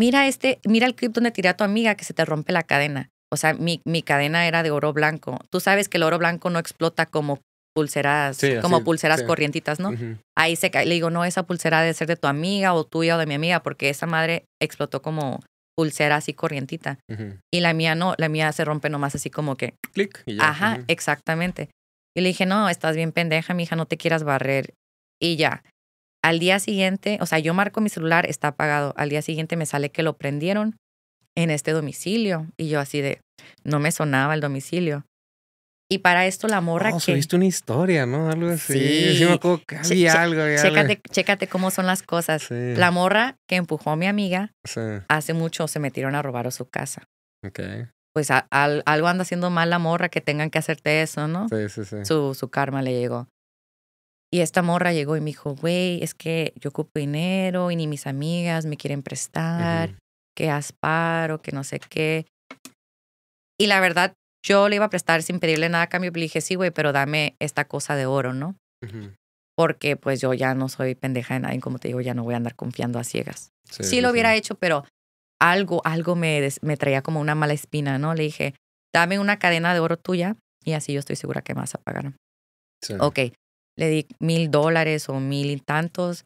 mira este, mira el clip donde tiré a tu amiga que se te rompe la cadena. O sea, mi, cadena era de oro blanco. Tú sabes que el oro blanco no explota como pulseras, como pulseras corrientitas, ¿no? Ahí se cae. Le digo, no, esa pulsera debe ser de tu amiga o tuya o de mi amiga, porque esa madre explotó como pulsera así corrientita. Y la mía no, la mía se rompe nomás así como que... Clic. Ajá, exactamente. Y le dije, no, estás bien pendeja, mi hija, no te quieras barrer. Y ya. Al día siguiente, o sea, yo marco mi celular, está apagado. Al día siguiente me sale que lo prendieron en este domicilio. Y yo así de, no me sonaba el domicilio. Y para esto la morra oh, que... subiste una historia, ¿no? Algo así. Sí, sí me acuerdo que había algo. chécate, cómo son las cosas. La morra que empujó a mi amiga, hace mucho se metieron a robar a su casa. Ok. Pues algo anda haciendo mal la morra que tengan que hacerte eso, ¿no? Sí, sí, sí. Su, su karma le llegó. Y esta morra llegó y me dijo, güey, es que yo ocupo dinero y ni mis amigas me quieren prestar, Que haz que que no sé qué. Y la verdad, yo le iba a prestar sin pedirle nada a cambio, le dije, sí, güey, pero dame esta cosa de oro, ¿no? Porque pues yo ya no soy pendeja de nadie, como te digo, ya no voy a andar confiando a ciegas. Sí, lo hubiera hecho, pero algo, algo me, traía como una mala espina, ¿no? Le dije, dame una cadena de oro tuya y así yo estoy segura que me vas a pagar. Ok, le di mil dólares o mil y tantos.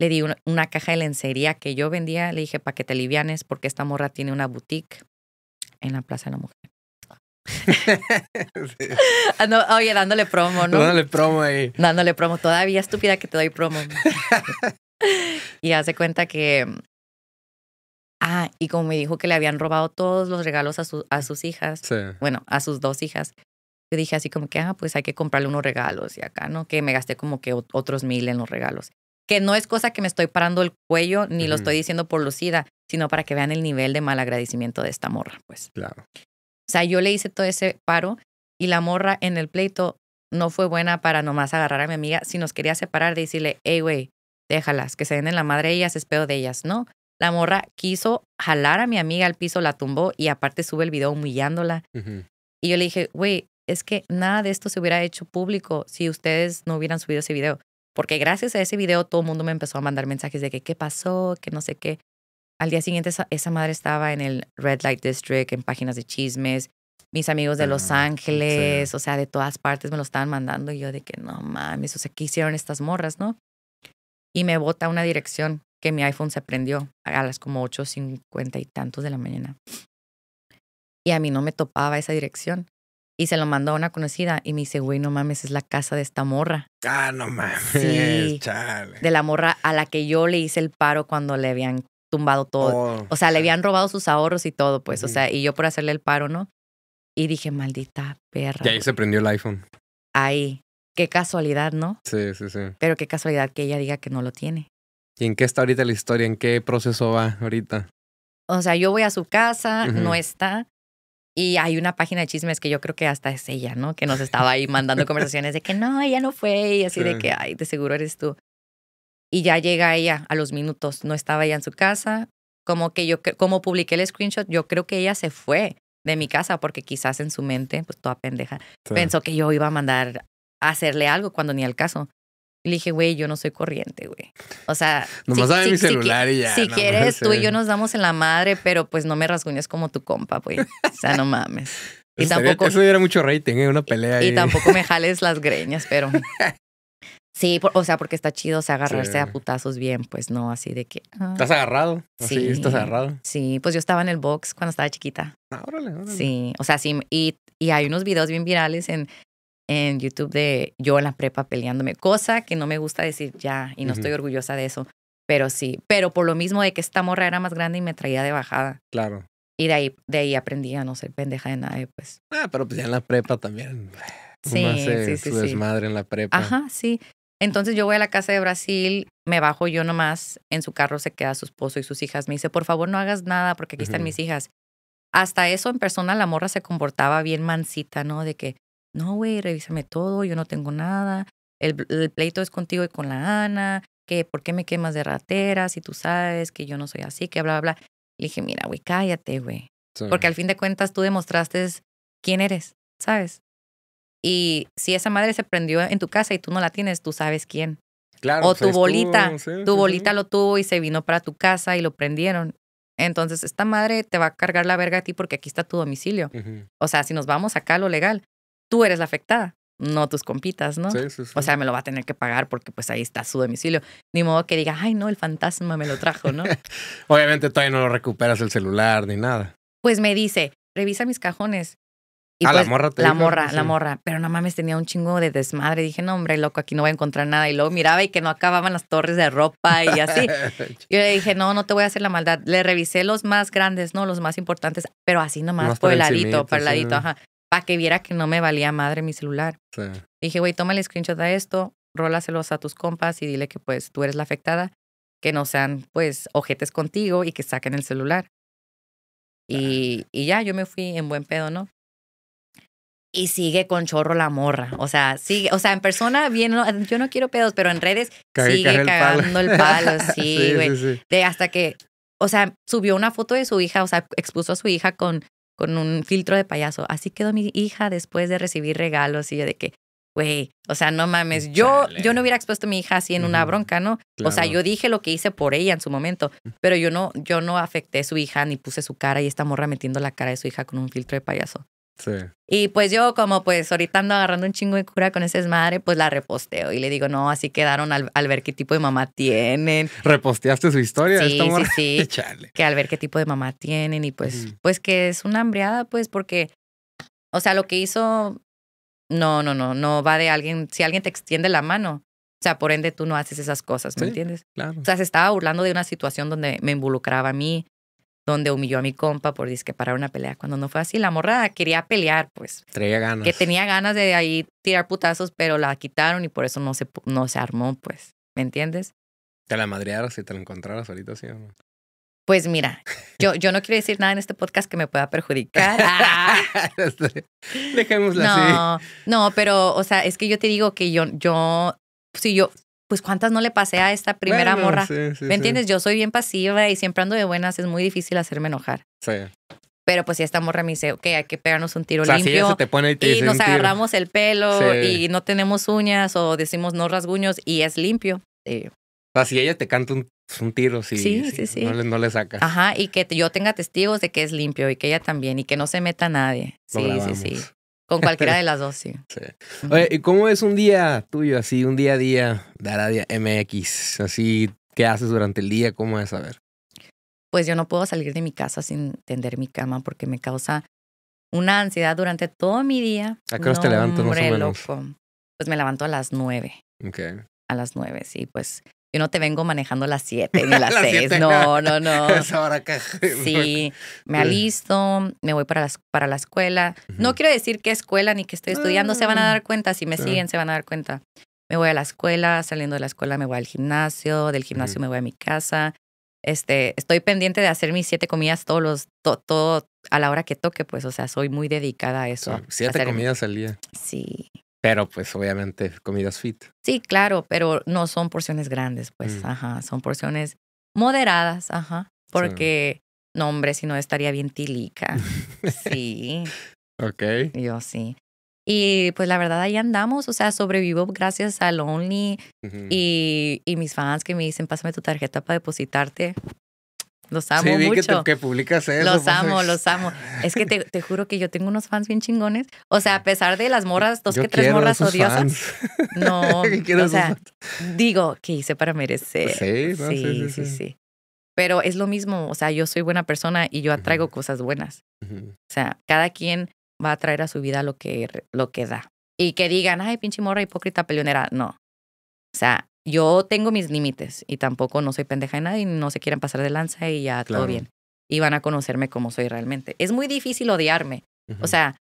Le di una, caja de lencería que yo vendía. Le dije, para que te livianes, porque esta morra tiene una boutique en la Plaza de la Mujer. oye, dándole promo, ¿no? Dándole promo ahí. Dándole promo. Todavía estúpida que te doy promo. y hace cuenta que. Ah, y como me dijo que le habían robado todos los regalos a, a sus hijas, bueno, a sus dos hijas, yo dije así como que, ah, pues hay que comprarle unos regalos y acá, ¿no? Que me gasté como que otros mil en los regalos. Que no es cosa que me estoy parando el cuello ni lo estoy diciendo por lucida, sino para que vean el nivel de mal agradecimiento de esta morra, pues. Claro. O sea, yo le hice todo ese paro y la morra en el pleito no fue buena para nomás agarrar a mi amiga, si nos quería separar, de decirle, hey, güey, déjalas, que se den en la madre ellas, es pedo de ellas, ¿no? La morra quiso jalar a mi amiga al piso, la tumbó y aparte sube el video humillándola. Y yo le dije, güey, es que nada de esto se hubiera hecho público si ustedes no hubieran subido ese video. Porque gracias a ese video todo el mundo me empezó a mandar mensajes de que qué pasó, que no sé qué. Al día siguiente esa, madre estaba en el Red Light District, en páginas de chismes. Mis amigos de Los ah, Ángeles, o sea, de todas partes me lo estaban mandando. Y yo de que no mames, o sea, ¿qué hicieron estas morras, no? Y me bota una dirección que mi iPhone se prendió a las como 8.50 y tantos de la mañana. Y a mí no me topaba esa dirección. Y se lo mandó a una conocida y me dice, güey, no mames, es la casa de esta morra. Ah, no mames, chale. De la morra a la que yo le hice el paro cuando le habían tumbado todo. Oh, o sea, le habían robado sus ahorros y todo, pues. O sea, y yo por hacerle el paro, ¿no? Y dije, maldita perra. Y ahí se prendió el iPhone. Ahí. Qué casualidad, ¿no? Sí, sí, sí. Pero qué casualidad que ella diga que no lo tiene. ¿Y en qué está ahorita la historia? ¿En qué proceso va ahorita? O sea, yo voy a su casa, no está. Y hay una página de chismes que yo creo que hasta es ella, ¿no? Que nos estaba ahí mandando conversaciones de que no, ella no fue. Y así de que, ay, de seguro eres tú y ya llega ella a los minutos, no estaba ella en su casa, como que yo, como publiqué el screenshot, yo creo que ella se fue de mi casa porque quizás en su mente, pues toda pendeja, pensó que yo iba a mandar a hacerle algo cuando ni al caso. Le dije, güey, yo no soy corriente, güey. O sea, nomás si, mi celular y ya. Si quieres, tú y yo nos damos en la madre, pero pues no me rasguñes como tu compa, güey. O sea, no mames. Y tampoco, eso era mucho rating, ¿eh? una pelea. y tampoco me jales las greñas, pero Sí, o sea, porque está chido o sea, agarrarse a putazos bien, pues no así de que. Ah. ¿Estás agarrado? Sí, estás agarrado. Sí, pues yo estaba en el box cuando estaba chiquita. Ah, órale, Sí, o sea, sí, y, y hay unos videos bien virales en, en YouTube de yo en la prepa peleándome, cosa que no me gusta decir ya y no estoy orgullosa de eso, pero sí, pero por lo mismo de que esta morra era más grande y me traía de bajada. Claro. Y de ahí, de ahí aprendí a no ser pendeja de nadie, pues. Ah, pero pues ya en la prepa también. Sí, sí, sí, su desmadre en la prepa. Ajá, sí. Entonces yo voy a la casa de Brasil, me bajo yo nomás, en su carro se queda su esposo y sus hijas. Me dice, por favor no hagas nada porque aquí están mis hijas. Hasta eso en persona la morra se comportaba bien mansita, ¿no? De que, no, güey, revísame todo, yo no tengo nada, el, pleito es contigo y con la Ana, que por qué me quemas de ratera si tú sabes que yo no soy así, que bla, bla, bla. Le dije, mira, güey, cállate, güey. Porque al fin de cuentas tú demostraste quién eres, ¿sabes? Y si esa madre se prendió en tu casa y tú no la tienes, tú sabes quién. Claro, o pues, tu bolita, tu bolita lo tuvo y se vino para tu casa y lo prendieron. Entonces, esta madre te va a cargar la verga a ti porque aquí está tu domicilio. O sea, si nos vamos acá a lo legal, tú eres la afectada, no tus compitas, ¿no? Sí, sí, sí. O sea, me lo va a tener que pagar porque pues ahí está su domicilio. Ni modo que diga, ay, no, el fantasma me lo trajo, ¿no? Obviamente todavía no lo recuperas el celular ni nada. Pues me dice, revisa mis cajones. Ah, la pues, morra La morra, la morra. Pero no mames, tenía un chingo de desmadre. Dije, no, hombre, loco, aquí no voy a encontrar nada. Y luego miraba y que no acababan las torres de ropa y así. Yo le dije, no, no te voy a hacer la maldad. Le revisé los más grandes, no, los más importantes, pero así nomás, por el ladito, por el ladito, ajá. Para que viera que no me valía madre mi celular. Dije, güey, toma el screenshot de esto, rólaselos a tus compas y dile que pues tú eres la afectada, que no sean pues ojetes contigo y que saquen el celular. Ah. Y, y, ya, yo me fui en buen pedo, ¿no? y sigue con chorro la morra. O sea, sigue, o sea, en persona bien, yo no quiero pedos, pero en redes sigue cagando el palo, sí, güey. De hasta que, o sea, subió una foto de su hija, o sea, expuso a su hija con, con un filtro de payaso. Así quedó mi hija después de recibir regalos y de que, güey, o sea, no mames, yo, yo no hubiera expuesto a mi hija así en una bronca, ¿no? O sea, yo dije lo que hice por ella en su momento, pero yo no, yo no afecté a su hija ni puse su cara y esta morra metiendo la cara de su hija con un filtro de payaso. Y pues yo como pues ahorita ando agarrando un chingo de cura con esa madre pues la reposteo y le digo, no, así quedaron al, ver qué tipo de mamá tienen. ¿Reposteaste su historia? Sí, sí, sí. Que al ver qué tipo de mamá tienen y pues, pues que es una hambriada, pues porque, o sea, lo que hizo, no, no, no, no va de alguien, si alguien te extiende la mano. O sea, por ende tú no haces esas cosas, ¿me entiendes? Claro. O sea, se estaba burlando de una situación donde me involucraba a mí, donde humilló a mi compa por disque parar una pelea. Cuando no fue así, la morrada quería pelear, pues. Traía ganas. Que tenía ganas de ahí tirar putazos, pero la quitaron y por eso no se, no se armó, pues. ¿Me entiendes? ¿Te la madrearas si te la encontraras ahorita, sí o no? Pues mira, yo, yo no quiero decir nada en este podcast que me pueda perjudicar. Ah. Este, dejémosla no, así. No, pero, o sea, es que yo te digo que yo, yo, si yo, pues cuántas no le pasé a esta primera morra. ¿Me entiendes? Yo soy bien pasiva y siempre ando de buenas, es muy difícil hacerme enojar. Sí. Pero pues si esta morra me dice, ok, hay que pegarnos un tiro limpio. y, nos agarramos el pelo y no tenemos uñas o decimos no rasguños y es limpio. Eh. o sea, si ella te canta un, tiro, sí, sí, sí, No, le, sacas. Ajá, y que yo tenga testigos de que es limpio y que ella también y que no se meta nadie. sí, sí, sí. Con cualquiera de las dos, sí. Oye, ¿y cómo es un día tuyo, así, un día a día de Aradia MX? Así, ¿qué haces durante el día? ¿Cómo es? A ver. Pues yo no puedo salir de mi casa sin tender mi cama porque me causa una ansiedad durante todo mi día. ¿A qué hora te levanto Pues me levanto a las nueve. Ok. A las nueve, sí. Pues yo no te vengo manejando las 7 ni las 6. no, no, no. Ahora que... sí, me alisto, me voy para, las, para la escuela. No quiero decir qué escuela ni que estoy estudiando, se van a ah. dar cuenta. Si me siguen, se van a dar cuenta. Me voy a la escuela, saliendo de la escuela me voy al gimnasio, del gimnasio me voy a mi casa. Este, estoy pendiente de hacer mis siete comidas todos los, todo a la hora que toque, pues, o sea, soy muy dedicada a eso. 7 siete comidas al día. Sí. Pero pues obviamente comidas fit. Sí, claro, pero no son porciones grandes, pues, mm. ajá, son porciones moderadas, ajá, porque, no hombre, si no estaría bien tilica. sí. Ok. Yo sí. Y pues la verdad ahí andamos, o sea, sobrevivo gracias a Lonely y, y, mis fans que me dicen, pásame tu tarjeta para depositarte. Los amo sí, vi Que, publicas eso. Los pues, amo, los amo. Es que te, juro que yo tengo unos fans bien chingones. O sea, a pesar de las morras, dos que tres morras odiosas. No, o sea, digo, que hice para merecer? Pues sí, sí, sí, Pero es lo mismo, o sea, yo soy buena persona y yo atraigo cosas buenas. O sea, cada quien va a traer a su vida lo que, lo que da. Y que digan, ay, pinche morra hipócrita peleonera. No. O sea, yo tengo mis límites y tampoco no soy pendeja de nadie, no se quieren pasar de lanza y ya todo bien. Y van a conocerme como soy realmente. Es muy difícil odiarme. O sea,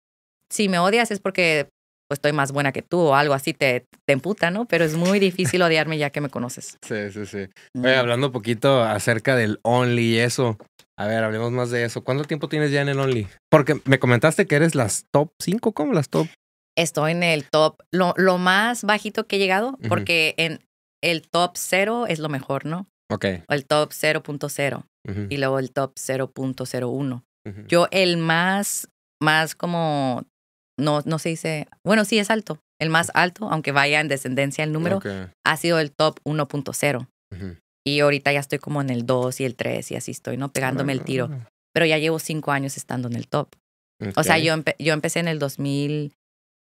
si me odias es porque pues, estoy más buena que tú o algo así te, te emputa, ¿no? Pero es muy difícil odiarme ya que me conoces. Sí, sí, sí. hablando un poquito acerca del Only y eso. A ver, hablemos más de eso. ¿Cuánto tiempo tienes ya en el Only? Porque me comentaste que eres las top 5, ¿cómo las top? Estoy en el top, lo, lo más bajito que he llegado, porque en, el top 0 es lo mejor, ¿no? Ok. O el top 0.0 y luego el top 0.01. Yo el más, más como, no, no se dice, bueno, sí es alto. El más alto, aunque vaya en descendencia el número, ha sido el top 1.0. Y ahorita ya estoy como en el 2 y el 3 y así estoy, ¿no? Pegándome el tiro. Ah. Pero ya llevo cinco años estando en el top. O sea, yo, yo empecé en el 2000,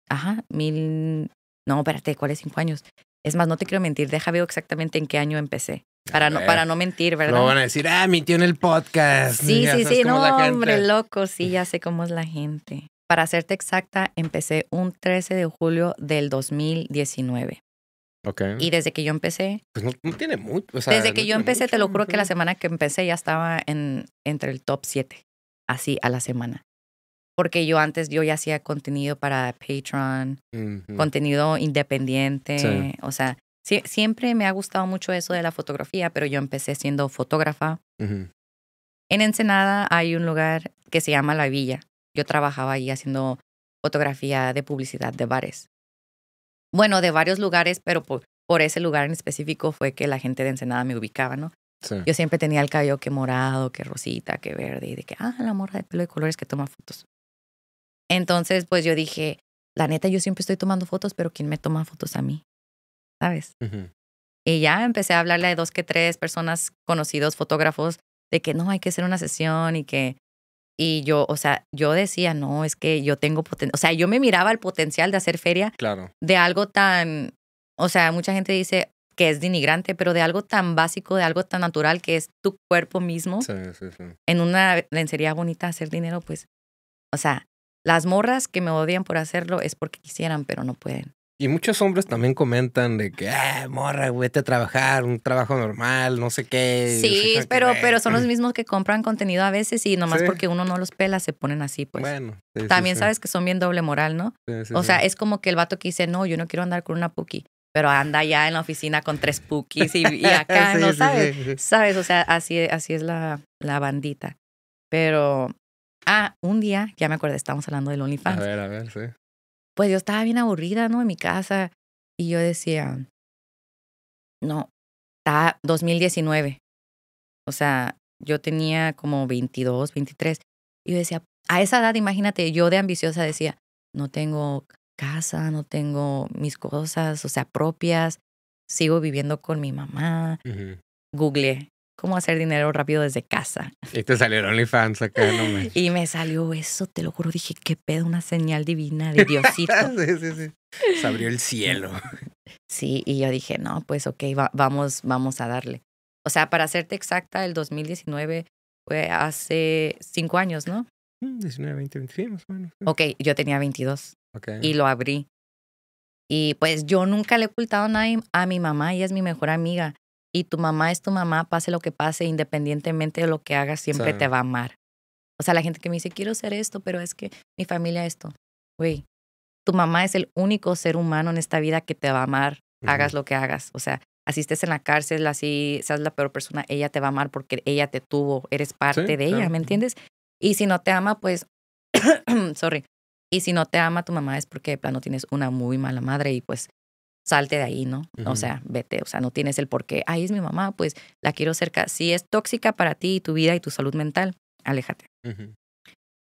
ajá, mil, no, espérate, ¿cuáles cinco años? Es más, no te quiero mentir, Déjame veo exactamente en qué año empecé. Para no, para eh, no mentir, ¿verdad? No van a decir, ah, mintió en el podcast. Sí, sí, sí, no, hombre, loco, sí, ya sé cómo es la gente. Para hacerte exacta, empecé un 13 de julio del 2019. Ok. Y desde que yo empecé... Pues no, tiene mucho. desde que yo empecé, te lo juro que la semana que empecé ya estaba en, entre el top 7, así a la semana porque yo antes yo ya hacía contenido para Patreon, contenido independiente, o sea, siempre me ha gustado mucho eso de la fotografía, pero yo empecé siendo fotógrafa. En Ensenada hay un lugar que se llama La Villa. Yo trabajaba ahí haciendo fotografía de publicidad de bares. Bueno, de varios lugares, pero por, ese lugar en específico fue que la gente de Ensenada me ubicaba, ¿no? Yo siempre tenía el cabello que morado, que rosita, que verde, y de que, ah, la morra de pelo de colores que toma fotos. Entonces, pues yo dije, la neta, yo siempre estoy tomando fotos, pero ¿quién me toma fotos a mí? ¿Sabes? Y ya empecé a hablarle de dos que tres personas conocidos, fotógrafos, de que no, hay que hacer una sesión y que... Y yo, o sea, yo decía, no, es que yo tengo potencial, o sea, yo me miraba el potencial de hacer feria claro. de algo tan, o sea, mucha gente dice que es denigrante, pero de algo tan básico, de algo tan natural que es tu cuerpo mismo. Sí, sí, sí. En una lencería bonita hacer dinero, pues, o sea, las morras que me odian por hacerlo es porque quisieran, pero no pueden. Y muchos hombres también comentan de que, ah, morra, vete a trabajar, un trabajo normal, no sé qué. Sí, pero, pero son los mismos que compran contenido a veces y nomás porque uno no los pela se ponen así, pues. Bueno. también sabes que son bien doble moral, ¿no? o sea, es como que el vato que dice, no, yo no quiero andar con una puki, pero anda ya en la oficina con tres pukis y, y acá, ¿no? ¿Sabes? ¿Sabes? O sea, así, así es la bandita. Pero Ah, un día, ya me acuerdo, estábamos hablando del OnlyFans. A ver, a ver, sí. Pues yo estaba bien aburrida, ¿no? En mi casa. Y yo decía, no, está 2019. O sea, yo tenía como 22, 23. Y yo decía, a esa edad, imagínate, yo de ambiciosa decía, no tengo casa, no tengo mis cosas, o sea, propias, sigo viviendo con mi mamá. Googleé. Google cómo hacer dinero rápido desde casa. Y te salió el OnlyFans acá, no me... Y me salió eso, te lo juro, dije, qué pedo, una señal divina de Diosito. sí, sí, sí. Se abrió el cielo. Sí, y yo dije, no, pues ok, vamos, vamos a darle. O sea, para serte exacta, el 2019 fue hace cinco años, ¿no? 19, 20, 25, más o menos. Ok, yo tenía 22. Ok. Y lo abrí. Y pues yo nunca le he ocultado nada a mi mamá, ella es mi mejor amiga y tu mamá es tu mamá, pase lo que pase, independientemente de lo que hagas, siempre te va a amar. O sea, la gente que me dice, quiero ser esto, pero es que mi familia esto. uy tu mamá es el único ser humano en esta vida que te va a amar, hagas lo que hagas. O sea, asistes en la cárcel, así seas la peor persona, ella te va a amar porque ella te tuvo, eres parte de ella, ¿me entiendes? Y si no te ama, pues, sorry. Y si no te ama tu mamá es porque de plano tienes una muy mala madre y pues salte de ahí, ¿no? O sea, vete, o sea, no tienes el porqué. Ahí es mi mamá, pues la quiero cerca. Si es tóxica para ti y tu vida y tu salud mental, aléjate.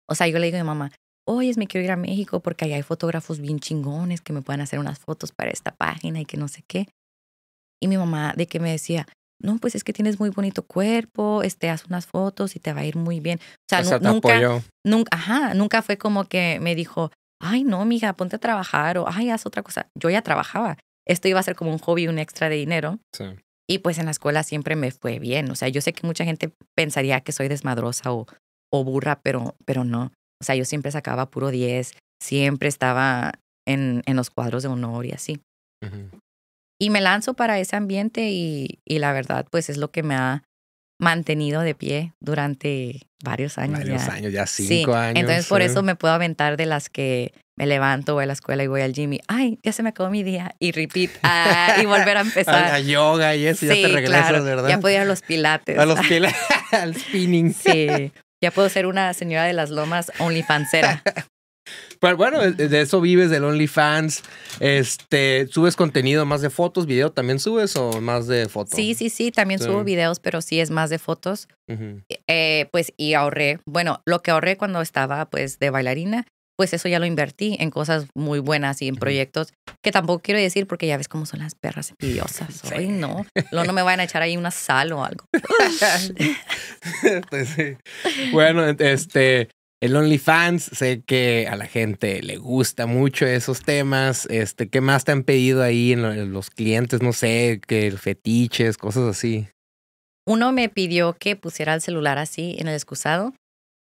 O sea, yo le digo a mi mamá, oye, me quiero ir a México porque ahí hay fotógrafos bien chingones que me puedan hacer unas fotos para esta página y que no sé qué. Y mi mamá de que me decía, no, pues es que tienes muy bonito cuerpo, este, haz unas fotos y te va a ir muy bien. O sea, nunca, nunca, ajá, nunca fue como que me dijo, ay, no, mija, ponte a trabajar o, ay, haz otra cosa. Yo ya trabajaba esto iba a ser como un hobby, un extra de dinero. Y pues en la escuela siempre me fue bien. O sea, yo sé que mucha gente pensaría que soy desmadrosa o, burra, pero, pero no. O sea, yo siempre sacaba puro 10, siempre estaba en, los cuadros de honor y así. Y me lanzo para ese ambiente y la verdad, pues es lo que me ha mantenido de pie durante varios años. Varios años, ya cinco años. Entonces, por eso me puedo aventar de las que me levanto, voy a la escuela y voy al gym y, ay, ya se me acabó mi día. Y repeat, ah, y volver a empezar. a yoga y eso, ya te regresas, claro. ¿verdad? Ya puedo ir a los pilates. A los pilates, al spinning. Sí. Ya puedo ser una señora de las lomas fancera. Pero bueno, de eso vives, del OnlyFans. Este, ¿Subes contenido más de fotos, video también subes o más de fotos? Sí, sí, sí, también subo videos, pero sí es más de fotos. Eh, pues y ahorré, bueno, lo que ahorré cuando estaba pues de bailarina, pues eso ya lo invertí en cosas muy buenas y en proyectos que tampoco quiero decir porque ya ves cómo son las perras envidiosas. Hoy no, no, no me van a echar ahí una sal o algo. Pues sí. Bueno, este, el OnlyFans, sé que a la gente le gusta mucho esos temas. Este, ¿qué más te han pedido ahí en los clientes? No sé, que fetiches, cosas así. Uno me pidió que pusiera el celular así en el excusado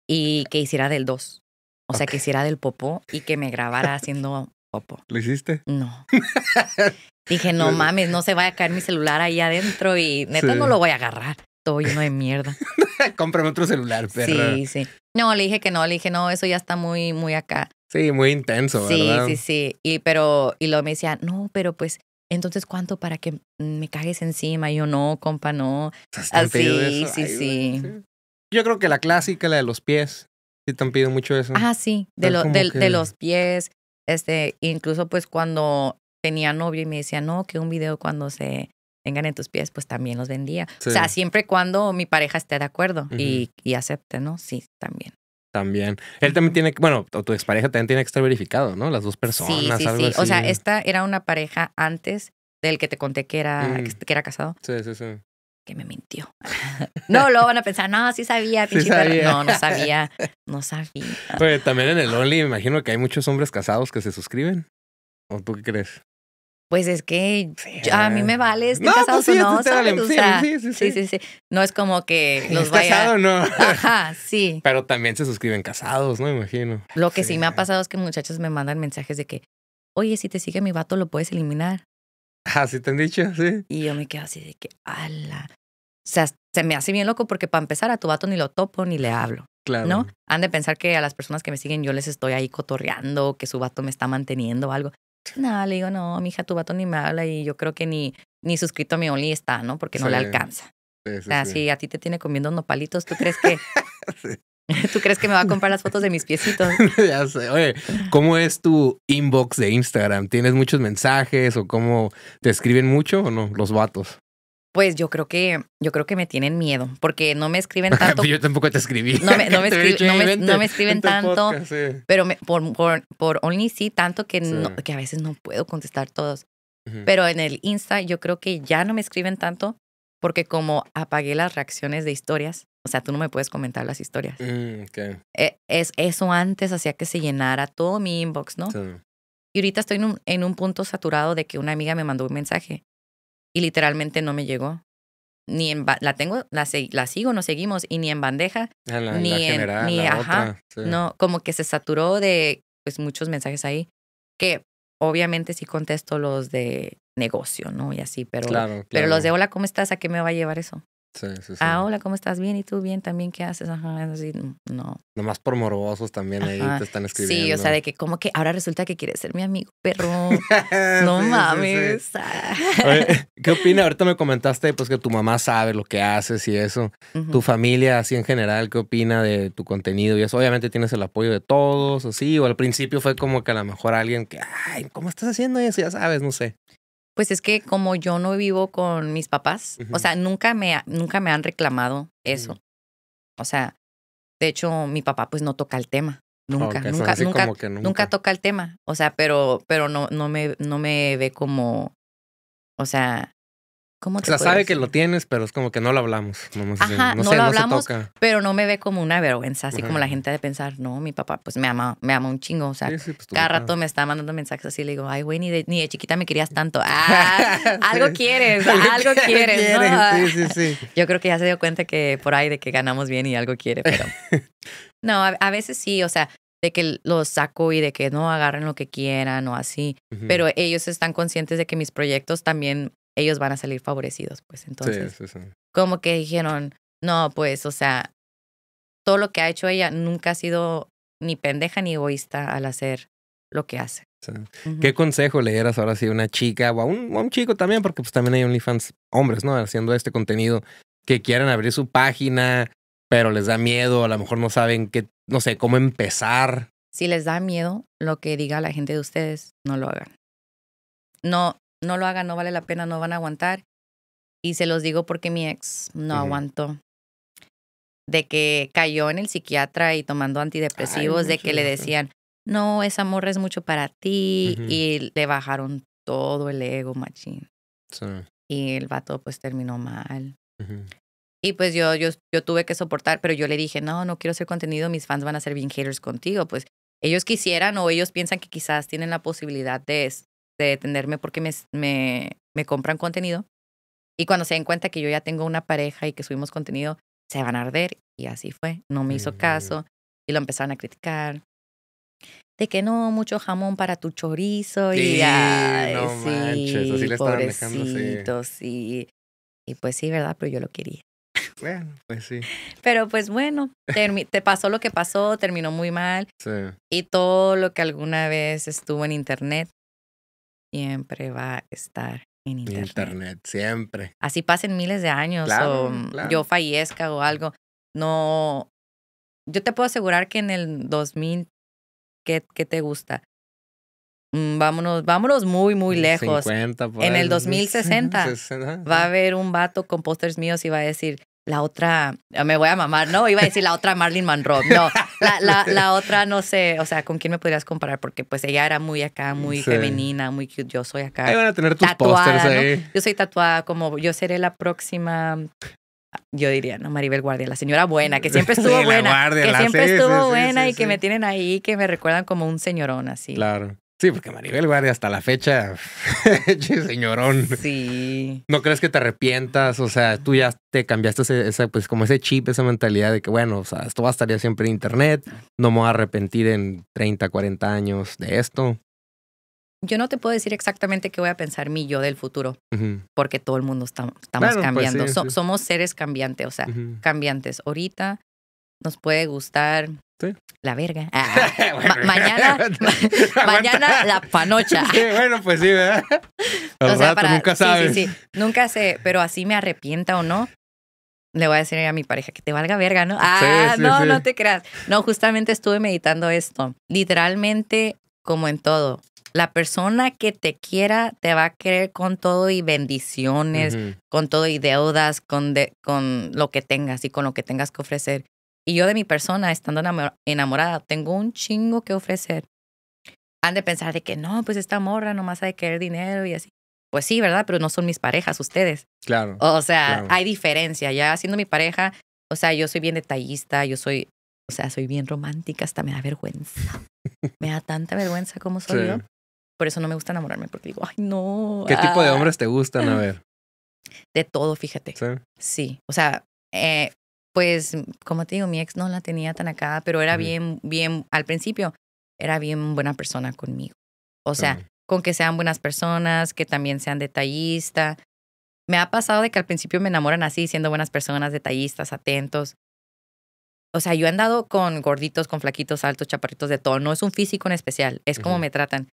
y que hiciera del dos. O sea, que hiciera del popó y que me grabara haciendo popó. ¿Lo hiciste? No. Dije, no mames, no se vaya a caer mi celular ahí adentro y neta no lo voy a agarrar todo lleno de mierda. Cómprame otro celular, perra. Sí, sí. No, le dije que no, le dije, no, eso ya está muy, muy acá. Sí, muy intenso, sí, ¿verdad? Sí, sí, sí. Y pero, y luego me decía, no, pero pues, entonces, ¿cuánto para que me cagues encima? yo, no, compa, no. Así, ah, sí, sí. Yo creo que la clásica, la de los pies. Sí, te han pedido mucho eso. Ah, sí, de, de, los pies. Este, incluso pues cuando tenía novio y me decía, no, que un video cuando se vengan en tus pies, pues también los vendía. O sea, siempre cuando mi pareja esté de acuerdo y, acepte, ¿no? Sí, también. También. Él también tiene, bueno, o tu expareja también tiene que estar verificado, ¿no? Las dos personas. Sí, sí, O sea, esta era una pareja antes del que te conté que era, que mm. era casado. Sí, sí, sí. Que me mintió. no, luego van a pensar, no, sí sabía, No, no sabía, no sabía. Pues también en el Only me imagino que hay muchos hombres casados que se suscriben. ¿O tú qué crees? pues es que a mí me ah. vale, estoy pues casado o no, O sea, sí, sí, sí, No es como que los vaya... casado no. Ajá, sí. Pero también se suscriben casados, ¿no? imagino. Lo que sí. me ha pasado es que muchachos me mandan mensajes de que, oye, si te sigue mi vato, lo puedes eliminar. ¿Así ah, te han dicho, sí. Y yo me quedo así de que, ala. O sea, se me hace bien loco porque para empezar a tu vato ni lo topo ni le hablo. Claro. ¿No? Han de pensar que a las personas que me siguen yo les estoy ahí cotorreando, que su vato me está manteniendo o algo. No, le digo, no, hija, tu vato ni me habla y yo creo que ni, ni suscrito a mi Only está, ¿no? Porque no le alcanza. o sea, si a ti te tiene comiendo nopalitos, ¿tú crees que ¿Tú crees que me va a comprar las fotos de mis piecitos? ya sé. Oye, ¿cómo es tu inbox de Instagram? ¿Tienes muchos mensajes o cómo te escriben mucho o no los vatos? pues yo creo que yo creo que me tienen miedo porque no me escriben tanto. yo tampoco te escribí. No me, escriben, tanto, pero por, por, por, Only sí tanto que, que a veces no puedo contestar todos. Pero en el Insta yo creo que ya no me escriben tanto porque como apagué las reacciones de historias, o sea, tú no me puedes comentar las historias. Mm, e, es, eso antes hacía que se llenara todo mi inbox, ¿no? Y ahorita estoy en un punto saturado de que una amiga me mandó un mensaje literalmente no me llegó. Ni en la tengo, la, la sigo, no seguimos y ni en bandeja, ah, ni en general, ni no, como que se saturó de pues muchos mensajes ahí que obviamente sí contesto los de negocio, ¿no? Y así, pero pero los de hola, ¿cómo estás? ¿A qué me va a llevar eso? Ah, hola, ¿cómo estás? Bien, ¿y tú bien? ¿También qué haces? Ajá, no. Nomás por morbosos también ahí te están escribiendo. Sí, o sea, de que como que ahora resulta que quieres ser mi amigo, perro. no mames. Ah. ¿Qué opina? Ahorita me comentaste pues que tu mamá sabe lo que haces y eso. Tu familia así en general, ¿qué opina de tu contenido? Y eso, obviamente tienes el apoyo de todos, así, o al principio fue como que a lo mejor alguien que, ay, ¿cómo estás haciendo eso? Ya sabes, no sé. Pues es que como yo no vivo con mis papás, o sea, nunca me, nunca me han reclamado eso. Mm. O sea, de hecho, mi papá pues no toca el tema. Nunca, nunca, nunca, nunca, nunca, toca el tema. O sea, pero, pero no, no, me, no me ve como, o sea, o sea, sabe que lo tienes, pero es como que no lo hablamos. no, lo hablamos, pero no me ve como una vergüenza, así como la gente de pensar, no, mi papá pues me ama, me ama un chingo, o sea, pues, cada rato me está mandando mensajes así, le digo, ay, güey, ni de, ni de chiquita me querías tanto, ah, algo quieres, algo quieres, Sí, sí, sí. Yo creo que ya se dio cuenta que por ahí de que ganamos bien y algo quiere, pero... no, a, veces sí, o sea, de que los saco y de que no agarren lo que quieran o así. Pero ellos están conscientes de que mis proyectos también ellos van a salir favorecidos, pues entonces. Sí, Como que dijeron, no, pues, o sea, todo lo que ha hecho ella nunca ha sido ni pendeja ni egoísta al hacer lo que hace. ¿Qué consejo le dieras ahora si a una chica o a un, un chico también? Porque pues también hay OnlyFans hombres, ¿no? Haciendo este contenido que quieren abrir su página, pero les da miedo, a lo mejor no saben qué, no sé, cómo empezar. Si les da miedo lo que diga la gente de ustedes, no lo hagan. No, no lo hagan, no vale la pena, no van a aguantar. Y se los digo porque mi ex no aguantó. De que cayó en el psiquiatra y tomando antidepresivos, de que le decían, no, esa amor es mucho para ti. Y le bajaron todo el ego, machín. Sí. Y el vato pues terminó mal. Y pues yo, yo, yo tuve que soportar, pero yo le dije, no, no quiero hacer contenido, mis fans van a ser bien haters contigo. Pues ellos quisieran o ellos piensan que quizás tienen la posibilidad de de detenerme porque me, me, me compran contenido. Y cuando se den cuenta que yo ya tengo una pareja y que subimos contenido, se van a arder. Y así fue. No me hizo caso. Y lo empezaron a criticar. De que no, mucho jamón para tu chorizo. y ay, manches. Así le estaban dejando, sí. Y pues sí, ¿verdad? Pero yo lo quería. Bueno, pues sí. Pero pues bueno, te pasó lo que pasó, terminó muy mal. Sí. Y todo lo que alguna vez estuvo en internet siempre va a estar en internet. Internet, siempre. Así pasen miles de años o mm, yo fallezca o algo. No, yo te puedo asegurar que en el 2000, ¿qué, te gusta? Mm, vámonos, vámonos muy, muy lejos. en el 2060 va a haber un vato con pósters míos y va a decir, la otra, ah, me voy a mamar, ¿no? Iba a decir la otra Marlene Monroe, no, la, la, la, otra no sé, o sea, ¿con quién me podrías comparar? Porque pues ella era muy acá, muy femenina, muy cute, yo soy acá. Ahí a tener tus Yo soy tatuada, como yo seré la próxima, yo diría, no, Maribel Guardia, la señora buena, que siempre estuvo buena, que siempre estuvo buena y que me tienen ahí, que me recuerdan como un señorón así. Claro. Sí, porque Maribel Guardia hasta la fecha, señorón. Sí. ¿No crees que te arrepientas? O sea, tú ya te cambiaste ese, pues como ese chip, esa mentalidad de que, bueno, o sea, esto va a estar siempre en internet, no me voy a arrepentir en 30, 40 años de esto. Yo no te puedo decir exactamente qué voy a pensar mi yo del futuro, porque todo el mundo estamos pues cambiando. Somos seres cambiantes, o sea, cambiantes. Ahorita nos puede gustar la verga. mañana, mañana la panocha. bueno, pues sí, ¿verdad? nunca sabes. Nunca sé, pero así me arrepienta o no, le voy a decir a mi pareja que te valga verga, ¿no? Ah, no, no te creas. No, justamente estuve meditando esto. Literalmente, como en todo, la persona que te quiera te va a querer con todo y bendiciones, con todo y deudas, con, con lo que tengas y con lo que tengas que ofrecer. Y yo de mi persona, estando enamorada, tengo un chingo que ofrecer. Han de pensar de que no, pues esta morra nomás hay que querer dinero y así. Pues sí, ¿verdad? Pero no son mis parejas ustedes. Claro. O sea, hay diferencia. Ya siendo mi pareja, o sea, yo soy bien detallista, yo soy, o sea, soy bien romántica, hasta me da vergüenza. me da tanta vergüenza como soy yo. Por eso no me gusta enamorarme, porque digo, ay, no. ¿Qué tipo de ah". hombres te gustan? A ver. De todo, fíjate. Sí. sí. O sea, eh, pues, mm, como te digo, mi ex no la tenía tan acá, pero era bien, bien, al principio, era bien buena persona conmigo. O sea, con que sean buenas personas, que también sean detallistas. Me ha pasado de que al principio me enamoran así, siendo buenas personas, detallistas, atentos. O sea, yo he andado con gorditos, con flaquitos, altos, chaparritos de todo. No es un físico en especial, es como me tratan.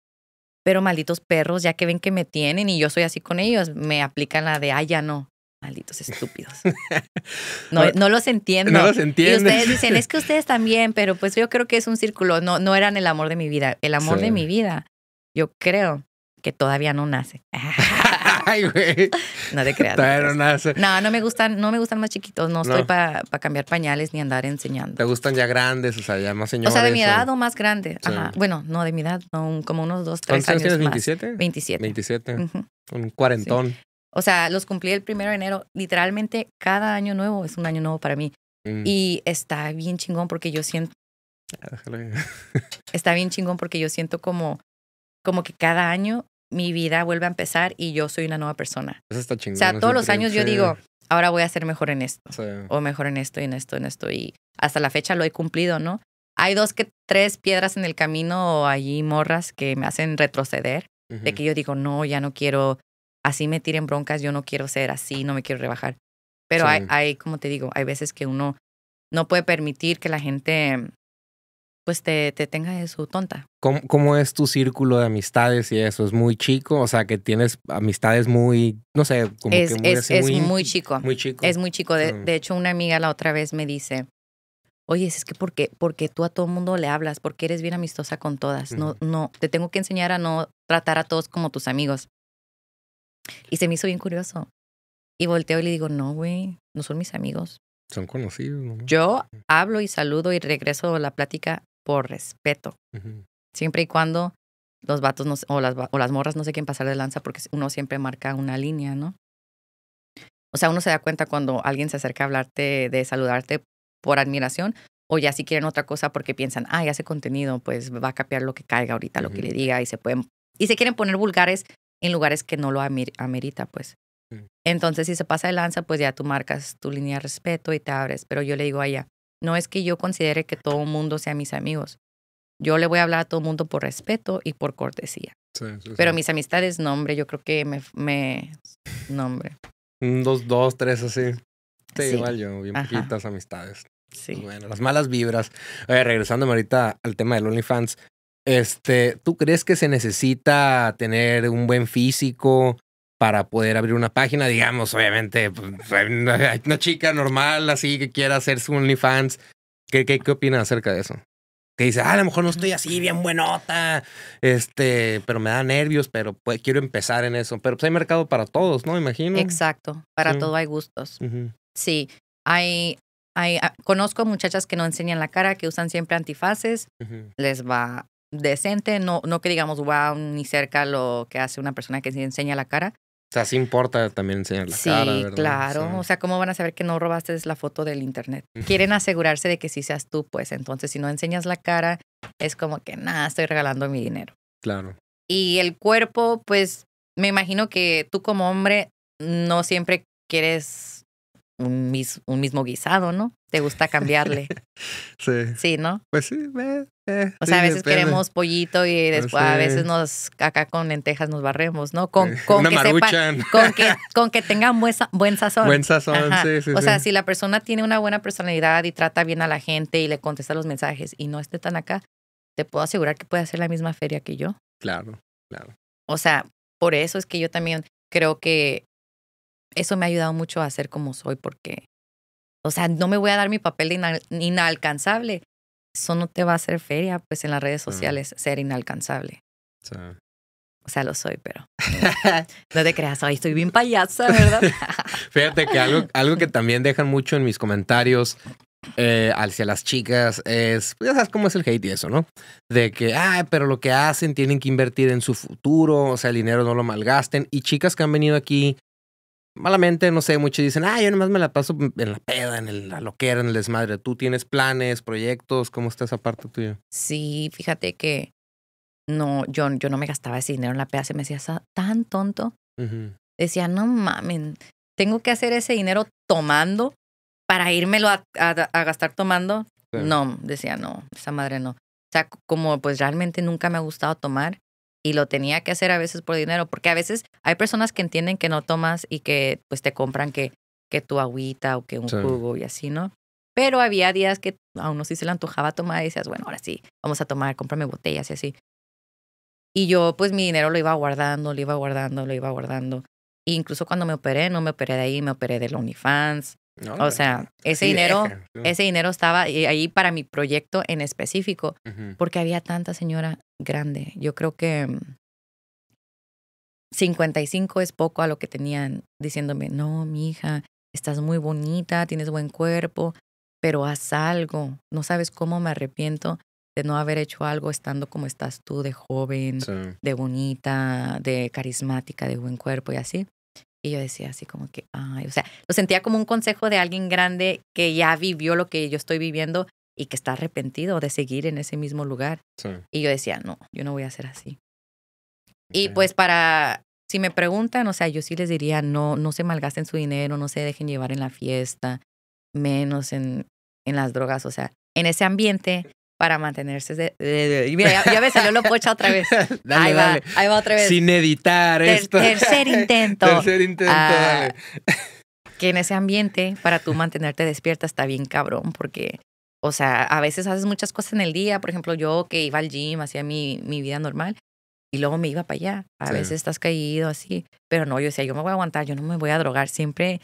Pero malditos perros, ya que ven que me tienen y yo soy así con ellos, me aplican la de, ay, ya no. Malditos estúpidos. No, los entiendo. No los entiendo. Y ustedes dicen, es que ustedes también, pero pues yo creo que es un círculo. No, no eran el amor de mi vida. El amor de mi vida, yo creo que todavía no nace. Ay, güey. No te creas. Todavía no, nace. No, no me gustan, no me gustan más chiquitos. No, estoy para cambiar pañales ni andar enseñando. Te gustan ya grandes, o sea, ya más señores. O sea, de mi edad o, más grande. Ajá. Bueno, no, de mi edad, como unos dos, tres años. ¿Cuántos años tienes? ¿27? 27. 27. Un cuarentón. O sea, los cumplí el primero de enero. Literalmente cada año nuevo es un año nuevo para mí. Mm. Y está bien chingón porque yo siento... está bien chingón porque yo siento como, como que cada año mi vida vuelve a empezar y yo soy una nueva persona. Eso está chingón. O sea, todos los años yo digo, ahora voy a ser mejor en esto. O mejor en esto y en esto, en esto. Y hasta la fecha lo he cumplido, ¿no? Hay dos que tres piedras en el camino o allí morras que me hacen retroceder. De que yo digo, no, ya no quiero así me tiren broncas, yo no quiero ser así, no me quiero rebajar. Pero hay, como te digo, hay veces que uno no puede permitir que la gente pues te, tenga de su tonta. ¿Cómo, es tu círculo de amistades y eso? ¿Es muy chico? O sea, que tienes amistades muy, no sé, como es, que muy, así, es muy, chico. Muy chico. Es muy chico. Mm. De, hecho, una amiga la otra vez me dice, oye, es que porque, porque tú a todo mundo le hablas, porque eres bien amistosa con todas. No, no, te tengo que enseñar a no tratar a todos como tus amigos. Y se me hizo bien curioso. Y volteo y le digo, no, güey, no son mis amigos. Son conocidos. Yo hablo y saludo y regreso a la plática por respeto. Siempre y cuando los vatos no, o, las, o las morras no sé quién pasar de lanza porque uno siempre marca una línea, ¿no? O sea, uno se da cuenta cuando alguien se acerca a hablarte, de saludarte por admiración, o ya si quieren otra cosa porque piensan, ay, ah, hace contenido, pues va a capear lo que caiga ahorita, lo que le diga, y se pueden, y se quieren poner vulgares en lugares que no lo amerita, pues. Mm. Entonces, si se pasa de lanza, pues ya tú marcas tu línea de respeto y te abres. Pero yo le digo a ella, no es que yo considere que todo mundo sea mis amigos. Yo le voy a hablar a todo el mundo por respeto y por cortesía. Pero mis amistades, no, hombre, yo creo que me... me no, hombre. dos, dos, tres, así. Sí, igual yo, bien poquitas amistades. Sí. Bueno, las malas vibras. regresando regresándome ahorita al tema del OnlyFans, este, ¿tú crees que se necesita tener un buen físico para poder abrir una página? Digamos, obviamente, pues, una, chica normal así que quiera hacer su OnlyFans. ¿Qué, qué, opinas acerca de eso? Que dice, ah, a lo mejor no estoy así bien buenota, este, pero me da nervios, pero pues, quiero empezar en eso. Pero pues hay mercado para todos, ¿no? Imagino. Exacto, para todo hay gustos. Sí, hay, hay, ah, conozco muchachas que no enseñan la cara, que usan siempre antifaces, les va decente, no, no que digamos, wow, ni cerca lo que hace una persona que se enseña la cara. O sea, sí importa también enseñar la cara. Sí, claro. O sea, ¿cómo van a saber que no robaste la foto del internet? Quieren asegurarse de que sí seas tú, pues. Entonces, si no enseñas la cara, es como que, nada, estoy regalando mi dinero. Claro. Y el cuerpo, pues, me imagino que tú como hombre no siempre quieres un, mis, un mismo guisado, ¿no? Te gusta cambiarle. sí. Sí, ¿no? Pues sí, eh, eh, O sea, a veces queremos pollito y pues después a veces nos, acá con lentejas nos barremos, ¿no? Con, con, que, con que tengan buen, buen sazón. Buen sazón, sí, sí. O sea, si la persona tiene una buena personalidad y trata bien a la gente y le contesta los mensajes y no esté tan acá, te puedo asegurar que puede hacer la misma feria que yo. Claro, claro. O sea, por eso es que yo también creo que eso me ha ayudado mucho a ser como soy porque, o sea, no me voy a dar mi papel de inalcanzable. Eso no te va a hacer feria, pues en las redes sociales, ser inalcanzable. O sea, lo soy, pero no te creas, hoy estoy bien payasa, ¿verdad? Fíjate que algo, algo que también dejan mucho en mis comentarios eh, hacia las chicas es, pues, ya sabes cómo es el hate y eso, ¿no? De que, ah, pero lo que hacen tienen que invertir en su futuro, o sea, el dinero no lo malgasten. Y chicas que han venido aquí malamente, no sé, muchos dicen, ah, yo nomás me la paso en la peda, en el, la loquera, en el desmadre. ¿Tú tienes planes, proyectos? ¿Cómo está esa parte tuya? Sí, fíjate que no, yo, yo no me gastaba ese dinero en la peda. Se me hacía tan tonto. Decía, no mamen, tengo que hacer ese dinero tomando para irmelo a, gastar tomando. No, decía, no, esa madre no. O sea, como pues realmente nunca me ha gustado tomar, y lo tenía que hacer a veces por dinero, porque a veces hay personas que entienden que no tomas y que pues te compran que, que tu agüita o que un jugo y así, ¿no? Pero había días que a uno sí se le antojaba tomar y decías, bueno, ahora sí, vamos a tomar, cómprame botellas y así. Y yo pues mi dinero lo iba guardando, lo iba guardando, lo iba guardando. E incluso cuando me operé, no me operé de ahí, me operé de los Unifans o sea, ese dinero, ese dinero estaba ahí para mi proyecto en específico, porque había tanta señora grande. Yo creo que 55 mm, es poco a lo que tenían diciéndome, no, mi hija, estás muy bonita, tienes buen cuerpo, pero haz algo. No sabes cómo me arrepiento de no haber hecho algo estando como estás tú, de joven, de bonita, de carismática, de buen cuerpo y así. Y yo decía así como que, ay, o sea, lo sentía como un consejo de alguien grande que ya vivió lo que yo estoy viviendo y que está arrepentido de seguir en ese mismo lugar. Y yo decía, no, yo no voy a hacer así. Y pues para, si me preguntan, o sea, yo sí les diría, no, no se malgasten su dinero, no se dejen llevar en la fiesta, menos en, en las drogas, o sea, en ese ambiente para mantenerse mira, ya, ves me salió lo pocha otra vez. ahí va, ahí va otra vez. Sin editar esto. Tercer intento. tercer intento, ah, Que en ese ambiente, para tú mantenerte despierta, está bien cabrón, porque, o sea, a veces haces muchas cosas en el día. Por ejemplo, yo que iba al gym, hacía mi, vida normal, y luego me iba para allá. A veces estás caído así. Pero no, yo decía, yo me voy a aguantar, yo no me voy a drogar. Siempre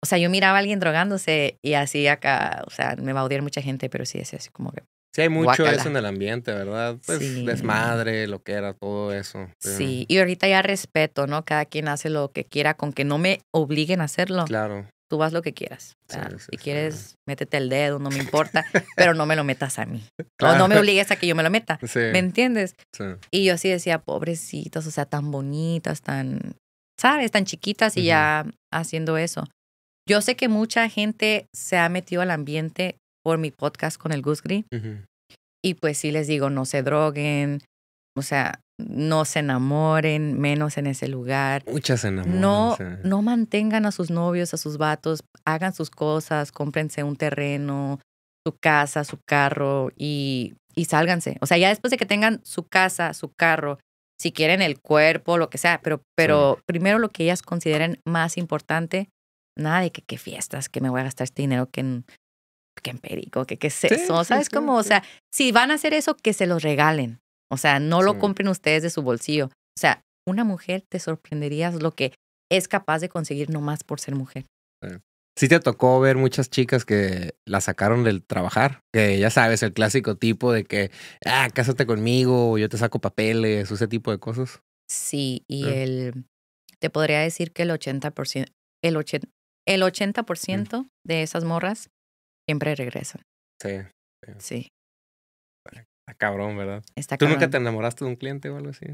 o sea, yo miraba a alguien drogándose y así acá, o sea, me va a odiar mucha gente, pero sí es así como que Sí, hay mucho eso en el ambiente, ¿verdad? Pues desmadre, lo que era, todo eso. Sí, y ahorita ya respeto, ¿no? Cada quien hace lo que quiera, con que no me obliguen a hacerlo. Claro. Tú vas lo que quieras. si quieres, métete el dedo, no me importa, pero no me lo metas a mí. no me obligues a que yo me lo meta. ¿Me entiendes? Y yo así decía, pobrecitos, o sea, tan bonitas, tan, ¿sabes? Tan chiquitas y ya haciendo eso. Yo sé que mucha gente se ha metido al ambiente por mi podcast con el Gus Green. Y pues sí les digo, no se droguen, o sea, no se enamoren, menos en ese lugar. Muchas No, no mantengan a sus novios, a sus vatos, hagan sus cosas, cómprense un terreno, su casa, su carro y, y sálganse. O sea, ya después de que tengan su casa, su carro, si quieren el cuerpo, lo que sea, pero, pero primero lo que ellas consideren más importante, nada de que, que fiestas, que me voy a gastar este dinero, que en qué empérico, qué, qué es eso, ¿sabes cómo? o sea, si van a hacer eso, que se los regalen. O sea, no lo compren ustedes de su bolsillo. O sea, una mujer te sorprendería lo que es capaz de conseguir nomás por ser mujer. Sí te tocó ver muchas chicas que la sacaron del trabajar, que ya sabes, el clásico tipo de que, ah, cásate conmigo, yo te saco papeles, ese tipo de cosas. Sí, y ah. el, te podría decir que el 80%, el 80, el 80 de esas morras siempre regresan. Sí. Sí. Está cabrón, ¿verdad? Está ¿Tú nunca te enamoraste de un cliente o algo así?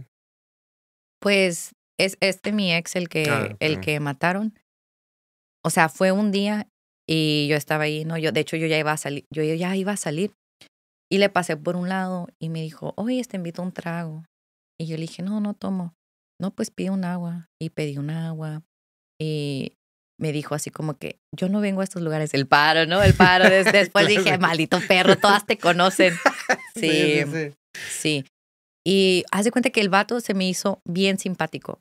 Pues es este mi ex el ah, que, el que mataron. O sea, fue un día y yo estaba ahí, no, yo, de hecho yo ya iba a salir, yo ya iba a salir. Y le pasé por un lado y me dijo, oye, te invito a un trago. Y yo le dije, no, no tomo. No, pues pide un agua. Y pedí un agua. Y me dijo así como que yo no vengo a estos lugares, el paro, ¿no? El paro. Después dije, maldito perro, todas te conocen. Sí, sí, Y haz de cuenta que el vato se me hizo bien simpático.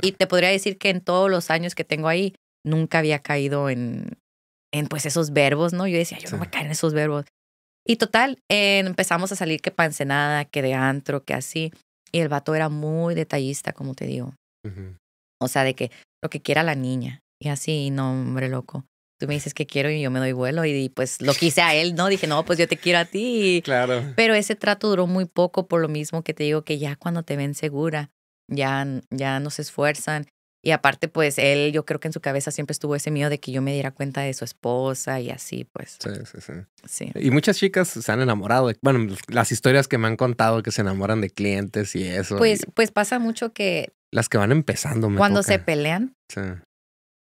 Y te podría decir que en todos los años que tengo ahí, nunca había caído en, en pues esos verbos, ¿no? Yo decía, yo no me caen esos verbos. Y total, empezamos a salir que pancenada, que de antro, que así. Y el vato era muy detallista, como te digo. O sea, de que lo que quiera la niña, y así, no, hombre, loco. Tú me dices que quiero y yo me doy vuelo y pues lo quise a él, ¿no? Dije, no, pues yo te quiero a ti. Claro. Pero ese trato duró muy poco por lo mismo que te digo que ya cuando te ven segura, ya, ya no se esfuerzan. Y aparte, pues él, yo creo que en su cabeza siempre estuvo ese miedo de que yo me diera cuenta de su esposa y así, pues. Sí, sí, sí. sí. Y muchas chicas se han enamorado. bueno, las historias que me han contado que se enamoran de clientes y eso. Pues, pues pasa mucho que. Las que van empezando, me Cuando se pelean, sí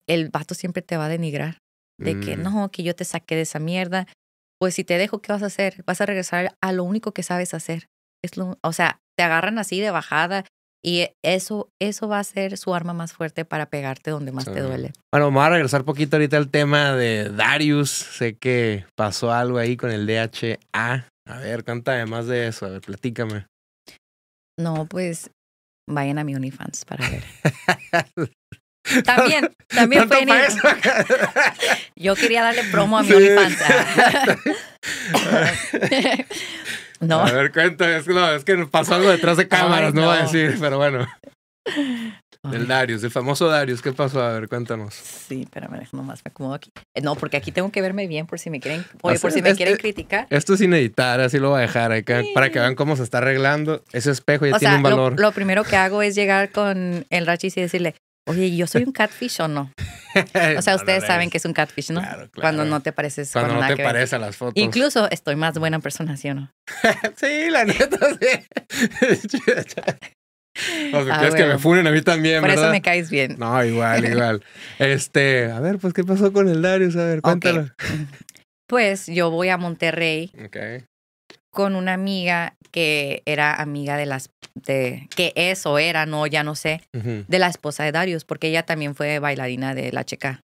el vato siempre te va a denigrar. De que mm. no, que yo te saqué de esa mierda. Pues si te dejo, ¿qué vas a hacer? Vas a regresar a lo único que sabes hacer. Es o sea, te agarran así de bajada y eso, eso va a ser su arma más fuerte para pegarte donde más te duele. Bueno, vamos a regresar poquito ahorita al tema de Darius. Sé que pasó algo ahí con el DHA. A ver, cuéntame más de eso. A ver, platícame. No, pues vayan a mi Unifans para ver. También, también Yo quería darle promo a mi sí. no. A ver, cuéntame, es, que pasó algo detrás de cámaras, no. a decir, pero bueno. Del Darius, el famoso Darius, ¿qué pasó? A ver, cuéntanos. Sí, espérame, nomás me acomodo aquí. Eh, no, porque aquí tengo que verme bien por si me quieren, por si me quieren criticar. Esto es sin editar, así lo voy a dejar para que vean cómo se está arreglando. Ese espejo ya tiene un valor. Lo, primero que hago es llegar con el rachis y decirle, Oye, ¿yo soy un catfish o no? O sea, ustedes saben que es un catfish, ¿no? Claro, claro. Cuando no te pareces. Cuando, cuando no te parecen las fotos. Incluso estoy más buena persona, ¿sí o no? sí, la neta, sí. O sea, ah, que me funen a mí también, Por eso me caes bien. No, igual, igual. este, a ver, pues, ¿qué pasó con el Darius? A ver, cuéntalo. Pues yo voy a Monterrey. Ok con una amiga que era amiga de las, de, que es o era, no, ya no sé, de la esposa de Darius, porque ella también fue bailarina de la checa.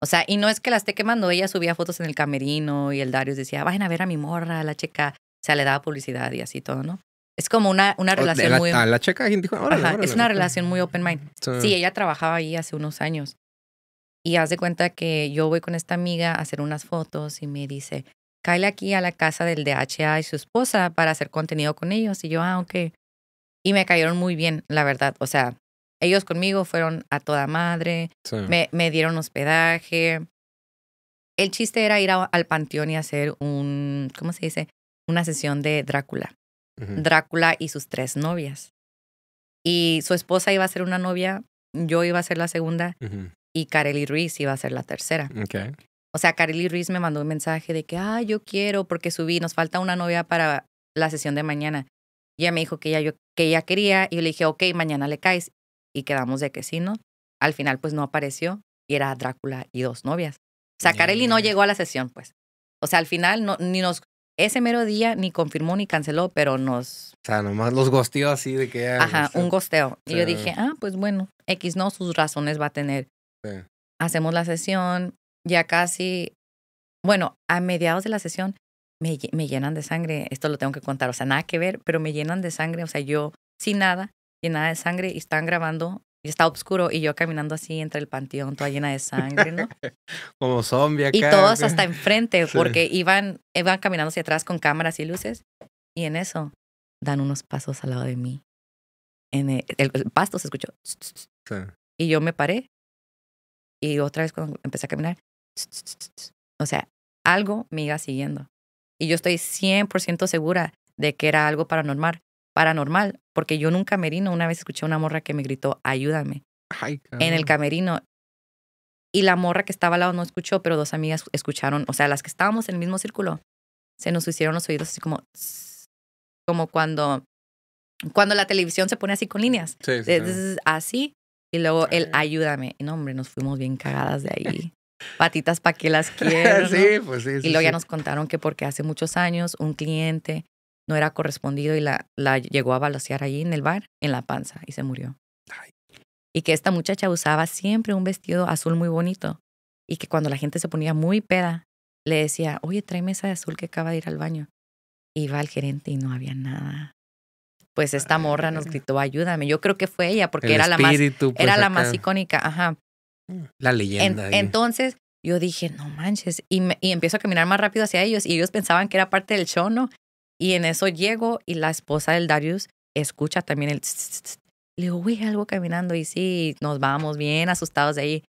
O sea, y no es que la esté quemando, ella subía fotos en el camerino y el Darius decía, vayan a ver a mi morra, la checa. O sea, le daba publicidad y así todo, ¿no? Es como una, una relación muy... la checa, alguien dijo? Ajá, es una relación muy open mind. Sí, ella trabajaba ahí hace unos años. Y haz de cuenta que yo voy con esta amiga a hacer unas fotos y me dice, cae aquí a la casa del DHA y su esposa para hacer contenido con ellos. Y yo, ah, ok. Y me cayeron muy bien, la verdad. O sea, ellos conmigo fueron a toda madre, me, dieron hospedaje. El chiste era ir al panteón y hacer un, ¿cómo se dice? Una sesión de Drácula. Drácula y sus tres novias. Y su esposa iba a ser una novia, yo iba a ser la segunda y Kareli Ruiz iba a ser la tercera. Okay. O sea, Kareli Ruiz me mandó un mensaje de que, ah, yo quiero porque subí, nos falta una novia para la sesión de mañana. Y ella me dijo que ella, yo, que ella quería y yo le dije, ok, mañana le caes. Y quedamos de que sí, ¿no? Al final, pues no apareció y era Drácula y dos novias. O sea, no llegó a la sesión, pues. O sea, al final no, ni nos ese mero día ni confirmó ni canceló, pero nos. O sea, nomás los gosteó así de que. Ah, Ajá, un gosteo. Y yo dije, ah, pues bueno, X no, sus razones va a tener. Hacemos la sesión, ya casi, bueno, a mediados de la sesión me, me, llenan de sangre, esto lo tengo que contar, o sea, nada que ver, pero me llenan de sangre, o sea, yo sin nada, llenada de sangre y están grabando y está oscuro y yo caminando así entre el panteón, toda llena de sangre, ¿no? Como zombie acá. Y todos hasta enfrente, porque iban, caminando hacia atrás con cámaras y luces y en eso dan unos pasos al lado de mí. En e, el, pasto se escuchó. Y yo me paré y otra vez cuando empecé a caminar, o sea, algo me iba siguiendo. Y yo estoy 100% segura de que era algo paranormal, paranormal, porque yo en un camerino una vez escuché a una morra que me gritó, ayúdame, en el camerino. Y la morra que estaba al lado no escuchó, pero dos amigas escucharon, o sea, las que estábamos en el mismo círculo, se nos hicieron los oídos así como, como cuando, cuando la televisión se pone así con líneas. Sí, sí, Así. Y luego el ayúdame. no, hombre, nos fuimos bien cagadas de ahí patitas para que las quieran sí, pues sí. Y luego ya nos contaron que porque hace muchos años un cliente no era correspondido y la, la llegó a balasear allí en el bar, en la panza, y se murió. Y que esta muchacha usaba siempre un vestido azul muy bonito. Y que cuando la gente se ponía muy peda, le decía, oye, tráeme esa de azul que acaba de ir al baño. Iba al gerente y no había nada. Pues esta morra nos gritó, ayúdame. Yo creo que fue ella, porque era, la más, era pues, la más icónica. Ajá. Mm. La leyenda. entonces yo dije, no manches, y, me, empiezo a caminar más rápido hacia ellos y ellos pensaban que era parte del show, ¿no? Y en eso llego y la esposa del Darius escucha también el... Le digo, güey, algo caminando y sí, nos vamos bien asustados de ahí.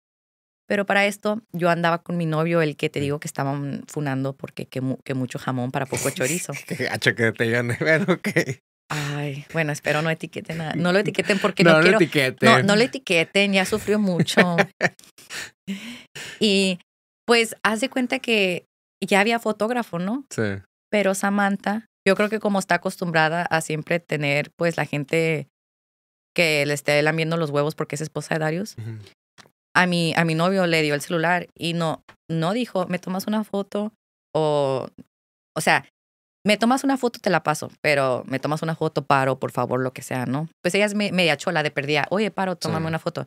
Pero para esto yo andaba con mi novio, el que te mm. digo que estaban funando porque que, mucho jamón para poco chorizo. Ah, que te Ay, bueno, espero no etiqueten nada, no lo etiqueten porque no, no lo etiqueten. No, no lo etiqueten, ya sufrió mucho. y pues hace cuenta que ya había fotógrafo, ¿no? Sí. Pero Samantha, yo creo que como está acostumbrada a siempre tener pues la gente que le esté lamiendo los huevos porque es esposa de Darius, a, mi, a mi novio le dio el celular y no, no dijo, me tomas una foto o, o sea, me tomas una foto, te la paso, pero me tomas una foto, paro, por favor, lo que sea, ¿no? Pues ella es media chola de perdida, oye, paro, tómame una foto.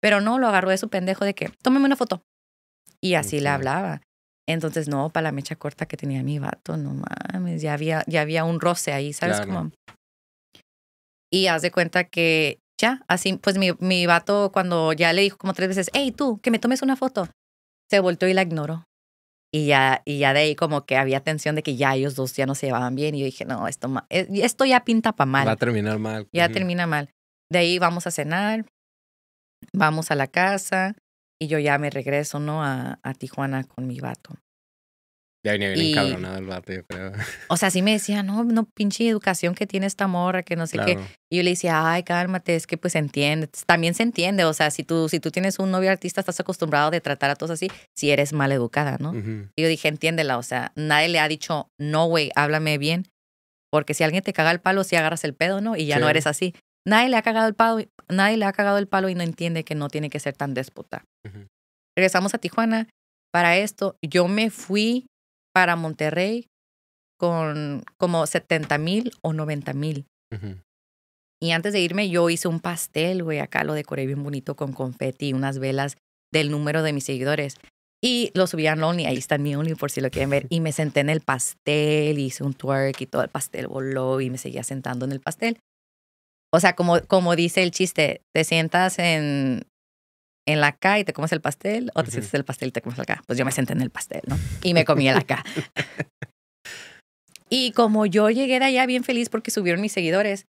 Pero no, lo agarró de su pendejo de que, tómame una foto. Y así le hablaba. Entonces, no, para la mecha corta que tenía mi vato, no mames, ya había, ya había un roce ahí, ¿sabes cómo? Y haz de cuenta que ya, así, pues mi, mi vato cuando ya le dijo como tres veces, hey, tú, que me tomes una foto, se volteó y la ignoró. Y ya, y de ahí como que había tensión de que ya ellos dos ya no se llevaban bien. Y yo dije, no, esto, eh, esto ya pinta para mal. Va a terminar mal. Ya termina mal. De ahí vamos a cenar, vamos a la casa y yo ya me regreso, ¿no? A, a Tijuana con mi vato. Ya encabronado el pero O sea, sí me decía, no, no, pinche educación que tiene esta morra, que no sé qué. Y yo le decía, ay, cálmate, es que pues entiende. También se entiende, o sea, si tú, si tú tienes un novio artista, estás acostumbrado de tratar a todos así, si eres mal educada, ¿no? Y yo dije, entiéndela, o sea, nadie le ha dicho, no, güey, háblame bien. Porque si alguien te caga el palo, si sí agarras el pedo, ¿no? Y ya no eres así. Nadie le ha cagado el palo, nadie le ha cagado el palo y no entiende que no tiene que ser tan déspota. Regresamos a Tijuana. Para esto, yo me fui para Monterrey con como 70 mil o 90 mil. Y antes de irme, yo hice un pastel, güey, acá lo decoré bien bonito con confeti, unas velas del número de mis seguidores. Y lo subí a Only ahí está mi Only por si lo quieren ver. Y me senté en el pastel, hice un twerk y todo el pastel voló y me seguía sentando en el pastel. O sea, como, como dice el chiste, te sientas en, en la K y te comes el pastel, o te uh el pastel y te comes la K. Pues yo me senté en el pastel, ¿no? Y me comí la K. y como yo llegué de allá bien feliz porque subieron mis seguidores,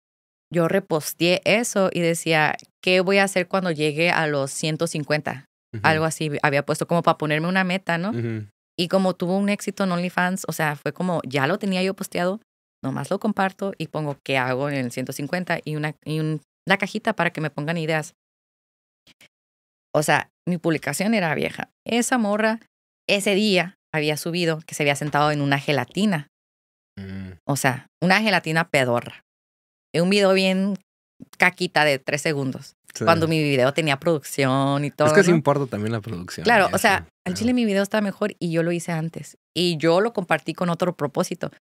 yo reposteé eso y decía, ¿qué voy a hacer cuando llegue a los 150? Algo así había puesto como para ponerme una meta, ¿no? Y como tuvo un éxito en OnlyFans, o sea, fue como, ya lo tenía yo posteado, nomás lo comparto y pongo qué hago en el 150 y, una, y un, cajita para que me pongan ideas. O sea, mi publicación era vieja. Esa morra, ese día había subido que se había sentado en una gelatina. Mm. O sea, una gelatina pedorra. Un video bien caquita de tres segundos. Cuando mi video tenía producción y todo. Es que ¿no? importa también la producción. Claro, o sea, al chile mi video está mejor y yo lo hice antes. Y yo lo compartí con otro propósito.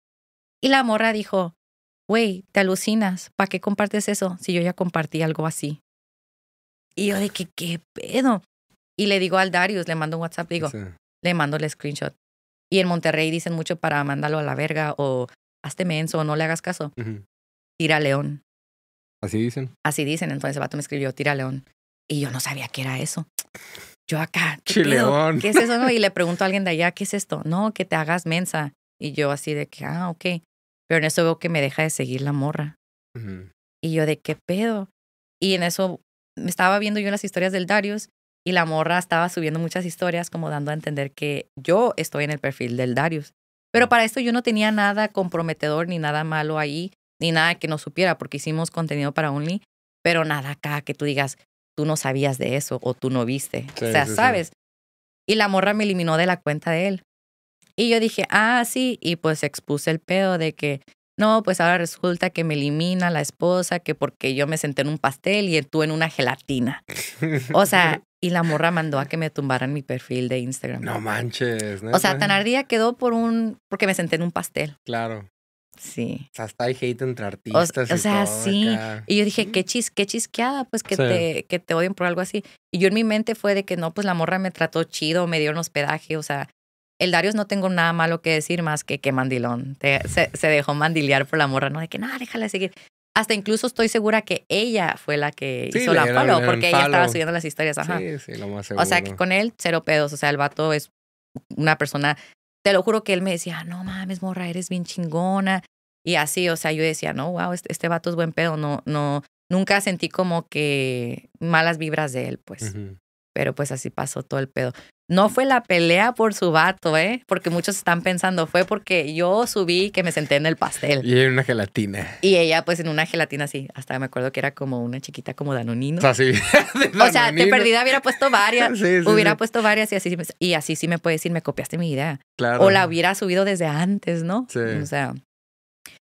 Y la morra dijo, güey, te alucinas, ¿para qué compartes eso si yo ya compartí algo así? Y yo de que, ¿qué pedo? Y le digo al Darius, le mando un WhatsApp, digo, le mando el screenshot. Y en Monterrey dicen mucho para mandarlo a la verga o hazte menso o no le hagas caso. Tira león. Así dicen. Así dicen. Entonces el vato me escribió, tira león. Y yo no sabía qué era eso. Yo acá. Chileón. ¿Qué es eso? Y le pregunto a alguien de allá, ¿qué es esto? No, que te hagas mensa. Y yo así de que, ah, ok. Pero en eso veo que me deja de seguir la morra. Y yo de qué pedo. Y en eso me estaba viendo yo las historias del Darius y la morra estaba subiendo muchas historias como dando a entender que yo estoy en el perfil del Darius. Pero mm. para esto yo no tenía nada comprometedor ni nada malo ahí, ni nada que no supiera, porque hicimos contenido para Only, pero nada acá que tú digas, tú no sabías de eso o tú no viste. o sea, sabes. Y la morra me eliminó de la cuenta de él. Y yo dije, ah, sí, y pues expuse el pedo de que no, pues ahora resulta que me elimina la esposa, que porque yo me senté en un pastel y tú en una gelatina. O sea, y la morra mandó a que me tumbaran mi perfil de Instagram. No manches. O sea, tan quedó por un, porque me senté en un pastel. Claro. Sí. O sea, hasta hay hate entre artistas. O, sea, sí. Y yo dije, qué, chis, qué chisqueada, pues que, te, que te odien por algo así. Y yo en mi mente fue de que no, pues la morra me trató chido, me dio un hospedaje, o sea, el Darius no tengo nada malo que decir más que que mandilón. se, dejó mandilear por la morra, ¿no? De que, nada, déjala seguir. Hasta incluso estoy segura que ella fue la que hizo la palo, porque ella estaba subiendo las historias. Ajá. Sí, sí, lo más seguro. O sea, que con él, cero pedos. O sea, el vato es una persona... Te lo juro que él me decía, no mames, morra, eres bien chingona. Y así, o sea, yo decía, no, wow, este, este, vato es buen pedo. No, no, nunca sentí como que malas vibras de él, pues. Pero pues así pasó todo el pedo. No fue la pelea por su vato, ¿eh? Porque muchos están pensando, fue porque yo subí que me senté en el pastel. Y en una gelatina. Y ella, pues en una gelatina, sí. Hasta me acuerdo que era como una chiquita como Danonino. O sea, sí. O perdida hubiera puesto varias. hubiera puesto varias y así, y así sí me puede decir, me copiaste mi idea. Claro. O la hubiera subido desde antes, ¿no? Sí. O sea,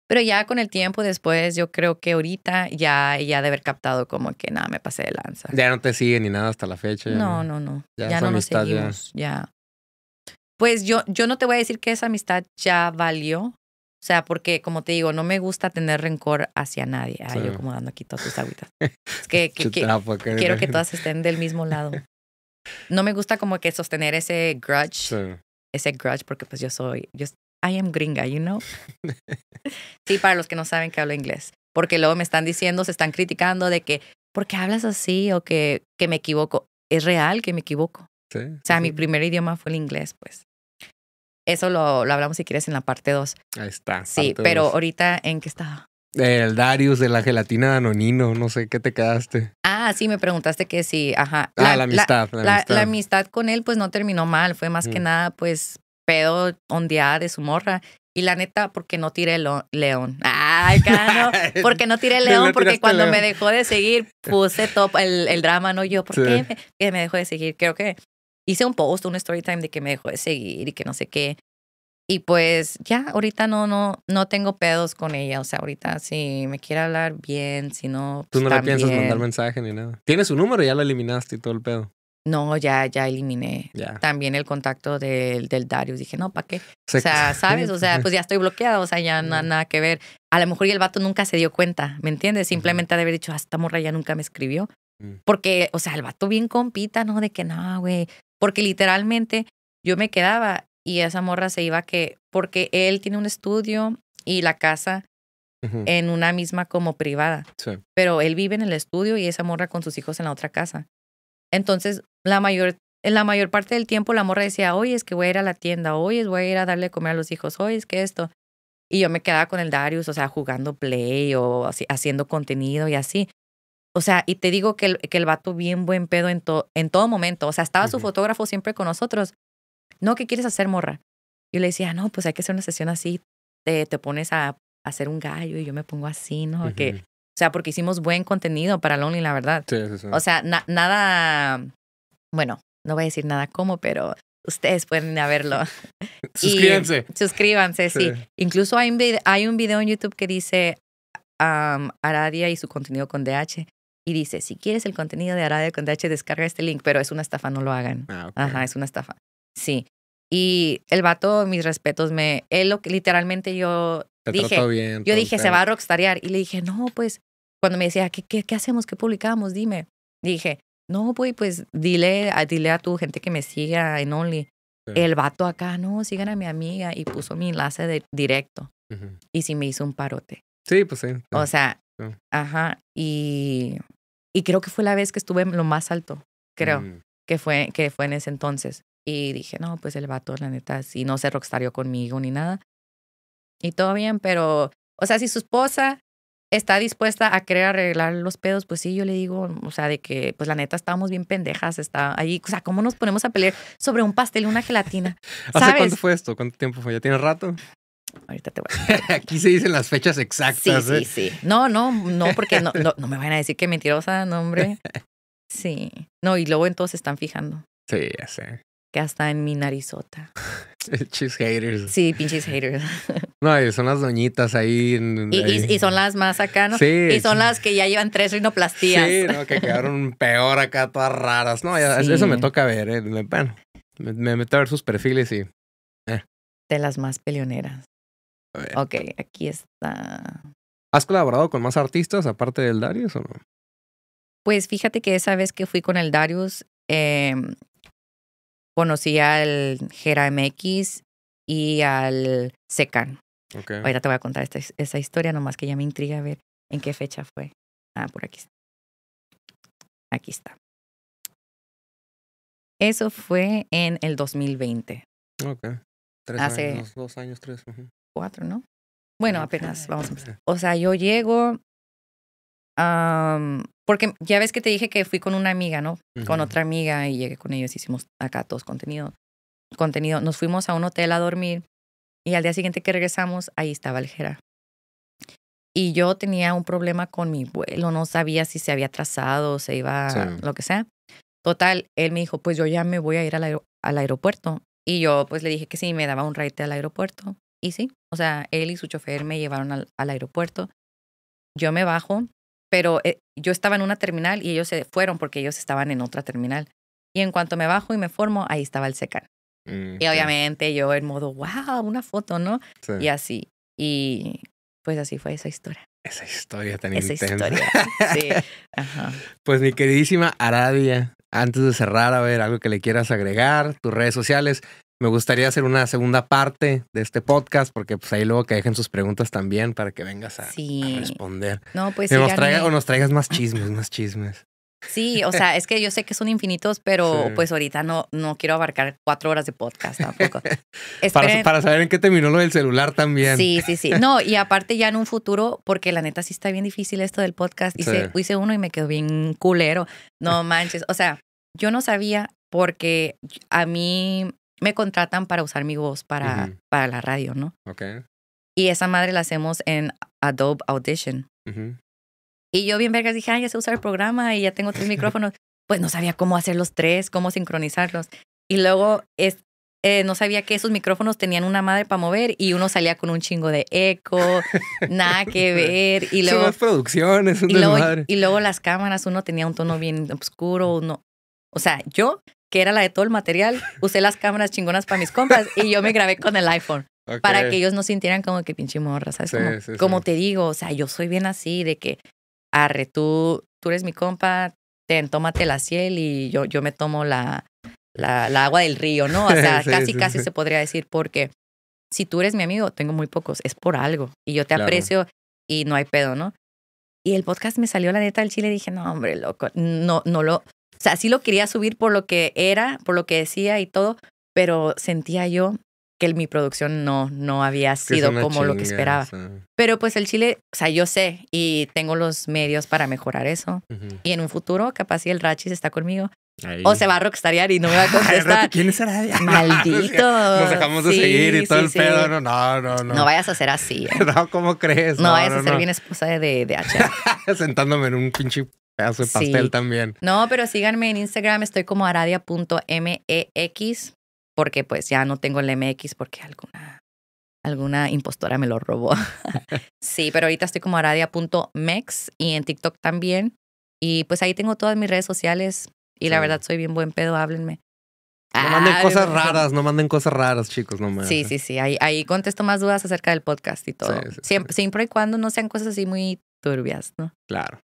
pero ya con el tiempo después, yo creo que ahorita ya, ya de haber captado como que nada, me pasé de lanza. Ya no te sigue ni nada hasta la fecha. No, no, no, Ya, no nos seguimos. Ya. Pues yo, yo no te voy a decir que esa amistad ya valió. O sea, porque como te digo, no me gusta tener rencor hacia nadie. Ah, yo como dando aquí todas tus agüitas. es que, quiero que todas estén del mismo lado. No me gusta como que sostener ese grudge. Ese grudge, porque pues yo soy, yo, I am gringa, you know? sí, para los que no saben que hablo inglés. Porque luego me están diciendo, se están criticando de que, ¿por qué hablas así? O que, que me equivoco. Es real que me equivoco. Sí, o sea, mi primer idioma fue el inglés, pues. Eso lo, lo hablamos si quieres en la parte 2. Ahí está. Sí, pero ahorita, ¿en qué estaba? El Darius de la gelatina de anonino. no sé qué te quedaste. Ah, sí, me preguntaste que sí, ajá. Ah, la, ah, la amistad la, amistad, con él, pues no terminó mal, fue más que nada, pues pedo ondeada de su morra. Y la neta, porque no tiré león. Ay, cano. Porque no tiré león, porque cuando me dejó de seguir, puse top el, drama, no yo. ¿Por qué me, dejó de seguir? Creo que hice un post, un story time de que me dejó de seguir y que no sé qué. Y pues ya, ahorita no, no, no tengo pedos con ella. O sea, ahorita si me quiere hablar bien, si no. Tú pues no le piensas mandar mensaje ni nada. Tiene su número, ya lo eliminaste y todo el pedo no, ya, ya eliminé también el contacto del, del Darius. Dije, no, ¿para qué? O sea, ¿sabes? O sea, pues ya estoy bloqueada, o sea, ya no, nada que ver. A lo mejor y el vato nunca se dio cuenta, ¿me entiendes? Simplemente de haber dicho, ah, esta morra ya nunca me escribió. Mm. Porque, o sea, el vato bien compita, ¿no? De que no, güey. Porque literalmente yo me quedaba y esa morra se iba que, porque él tiene un estudio y la casa en una misma como privada. Pero él vive en el estudio y esa morra con sus hijos en la otra casa. Entonces, la mayor, la mayor parte del tiempo la morra decía, oye, es que voy a ir a la tienda, oye, voy a ir a darle comer a los hijos, hoy es que esto. Y yo me quedaba con el Darius, o sea, jugando play o haciendo contenido y así. O sea, y te digo que el, que el vato bien buen pedo en, todo en todo momento. O sea, estaba su fotógrafo siempre con nosotros. No, ¿qué quieres hacer, morra? Yo le decía, no, pues hay que hacer una sesión así. Te, te pones a, hacer un gallo y yo me pongo así, ¿no? Que o sea, porque hicimos buen contenido para Lonely, la verdad. Sí, sí, sí. O sea, nada, bueno, no voy a decir nada cómo, pero ustedes pueden verlo. suscríbanse. suscríbanse, sí. Incluso hay un, video, hay un video en YouTube que dice Aradia y su contenido con DH. Y dice, si quieres el contenido de Aradia con DH, descarga este link, pero es una estafa, no lo hagan. Ah, Ajá, es una estafa. Sí. Y el vato, mis respetos, me, él lo que literalmente yo dije, yo dije, se va a rockstarear. Y le dije, no, pues cuando me decía, ¿qué, qué, hacemos? ¿Qué publicamos? Dime. Dije, no, pues, pues dile, a, dile a tu gente que me siga en Only. El vato acá, no, sigan a mi amiga y puso mi enlace de, directo. Y sí me hizo un parote. Sí, pues sí. O sea, ajá. Y, y creo que fue la vez que estuve lo más alto, creo, mm. que, fue, que fue en ese entonces. Y dije, no, pues el vato, la neta, sí, no se rockstarió conmigo ni nada. Y todo bien, pero, o sea, si su esposa está dispuesta a querer arreglar los pedos, pues sí, yo le digo, o sea, de que, pues la neta, estábamos bien pendejas, está ahí, o sea, ¿cómo nos ponemos a pelear sobre un pastel y una gelatina? ¿Hace cuánto fue esto? ¿Cuánto tiempo fue? ¿Ya tiene rato? Ahorita te voy a... Aquí se dicen las fechas exactas. Sí, ¿eh? sí, sí. No, no, no, porque no, no, me van a decir que mentirosa, no, hombre. Sí. No, y luego entonces están fijando. Sí, ya sé. Que hasta en mi narizota. Chis haters. Sí, pinches haters. No, son las doñitas ahí. En, y, son las más acá, ¿no? Sí. Y son las que ya llevan tres rinoplastías. Sí, Que quedaron peor acá, todas raras. No, eso me toca ver. ¿eh? Bueno, me, meto a ver sus perfiles y... Eh. De las más peleoneras. Ok, aquí está. ¿Has colaborado con más artistas aparte del Darius o no? Pues fíjate que esa vez que fui con el Darius, em, conocí al Jera MX y al Secan. Ahorita te voy a contar esta, esa historia, nomás que ya me intriga A ver en qué fecha fue. Ah, por aquí Aquí está. Eso fue en el 2020. Ok. Tres Hace años, dos años, tres. Cuatro, ¿no? Bueno, apenas, vamos a empezar. O sea, yo llego, porque ya ves que te dije que fui con una amiga, ¿no? Con otra amiga y llegué con ellos, hicimos acá todos contenido. Contenido, nos fuimos a un hotel a dormir y al día siguiente que regresamos, ahí estaba el Jera. Y yo tenía un problema con mi vuelo, no sabía si se había trazado, se iba, lo que sea. Total, él me dijo, pues yo ya me voy a ir al, aeropuerto. Y yo pues le dije que sí, me daba un raite al aeropuerto. Y sí, o sea, él y su chofer me llevaron al, aeropuerto. Yo me bajo, pero eh, yo estaba en una terminal y ellos se fueron porque ellos estaban en otra terminal. Y en cuanto me bajo y me formo, ahí estaba el secar. Mm, y obviamente yo en modo, wow, una foto, ¿no? Y así. Y pues así fue esa historia. Esa historia tan esa Historia. Sí. Ajá. Pues mi queridísima Arabia, antes de cerrar, a ver, algo que le quieras agregar, tus redes sociales. Me gustaría hacer una segunda parte de este podcast porque pues ahí luego que dejen sus preguntas también para que vengas a, responder. No, pues nos, traiga, o nos traigas más chismes, más chismes. Sí, o sea, es que yo sé que son infinitos, pero pues ahorita no, no quiero abarcar cuatro horas de podcast tampoco. para, saber en qué terminó lo del celular también. Sí, sí, sí. No, y aparte ya en un futuro, porque la neta sí está bien difícil esto del podcast. Hice, hice uno y me quedó bien culero. No manches. O sea, yo no sabía porque a mí me contratan para usar mi voz para, para la radio, ¿no? Ok. Y esa madre la hacemos en Adobe Audition. Y yo bien vergas dije, ah, ya sé usar el programa y ya tengo tres micrófonos. pues no sabía cómo hacer los tres, cómo sincronizarlos. Y luego es, eh, no sabía que esos micrófonos tenían una madre para mover y uno salía con un chingo de eco, nada que ver. Y luego, Son las producciones, un y, luego, y luego las cámaras, uno tenía un tono bien oscuro, uno... O sea, yo, que era la de todo el material, usé las cámaras chingonas para mis compras y yo me grabé con el iPhone. Para que ellos no sintieran como que pinche morra, ¿sabes? como, te digo, o sea, yo soy bien así, de que arre, tú, tú eres mi compa, tómate la ciel y yo, yo me tomo la, la, agua del río, ¿no? O sea, casi, casi se podría decir, porque si tú eres mi amigo, tengo muy pocos, es por algo. Y yo te aprecio y no hay pedo, ¿no? Y el podcast me salió la neta del chile, y dije, no, hombre, loco, no, no lo, o sea, sí lo quería subir por lo que era, por lo que decía y todo, pero sentía yo que mi producción no, no había sido como lo que esperaba. Pero pues el chile, o sea, yo sé y tengo los medios para mejorar eso. Y en un futuro, capaz si el Rachis está conmigo. O se va a rockstarear y no me va a contestar. ¿Quién es Aradia? Maldito. Nos dejamos de seguir y todo el pedo. No, no, no, no. vayas a ser así. Eh. no, ¿cómo crees? No, vayas a ser bien esposa de, de H. Sentándome en un pinche pedazo de pastel también. No, pero síganme en Instagram. Estoy como aradia.mex porque pues ya no tengo el MX porque alguna, alguna impostora me lo robó. sí, pero ahorita estoy como aradia.mex y en TikTok también. Y pues ahí tengo todas mis redes sociales y la verdad soy bien buen pedo, háblenme. No manden cosas raras, no manden cosas raras, chicos, no más. Sí, sí, sí, ahí, contesto más dudas acerca del podcast y todo. siempre, siempre y cuando no sean cosas así muy turbias, ¿no? Claro.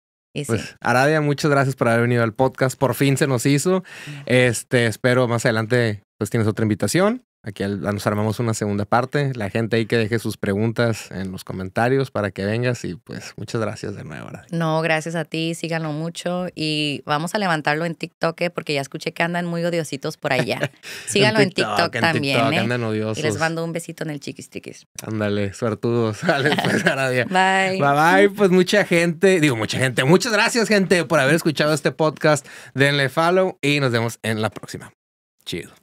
Pues, Aradia, muchas gracias por haber venido al podcast. Por fin se nos hizo. Este, espero más adelante pues tienes otra invitación. Aquí nos armamos una segunda parte. La gente ahí que deje sus preguntas en los comentarios para que vengas y pues muchas gracias de nuevo. No, gracias a ti, síganlo mucho y vamos a levantarlo en TikTok ¿eh? porque ya escuché que andan muy odiositos por allá. Síganlo en TikTok, también. ¿eh? andan odiosos. Y les mando un besito en el chiquis Ándale, suertudos. Dale, pues, bye. Bye bye. Pues mucha gente, digo mucha gente, muchas gracias gente por haber escuchado este podcast. Denle follow y nos vemos en la próxima. Chido.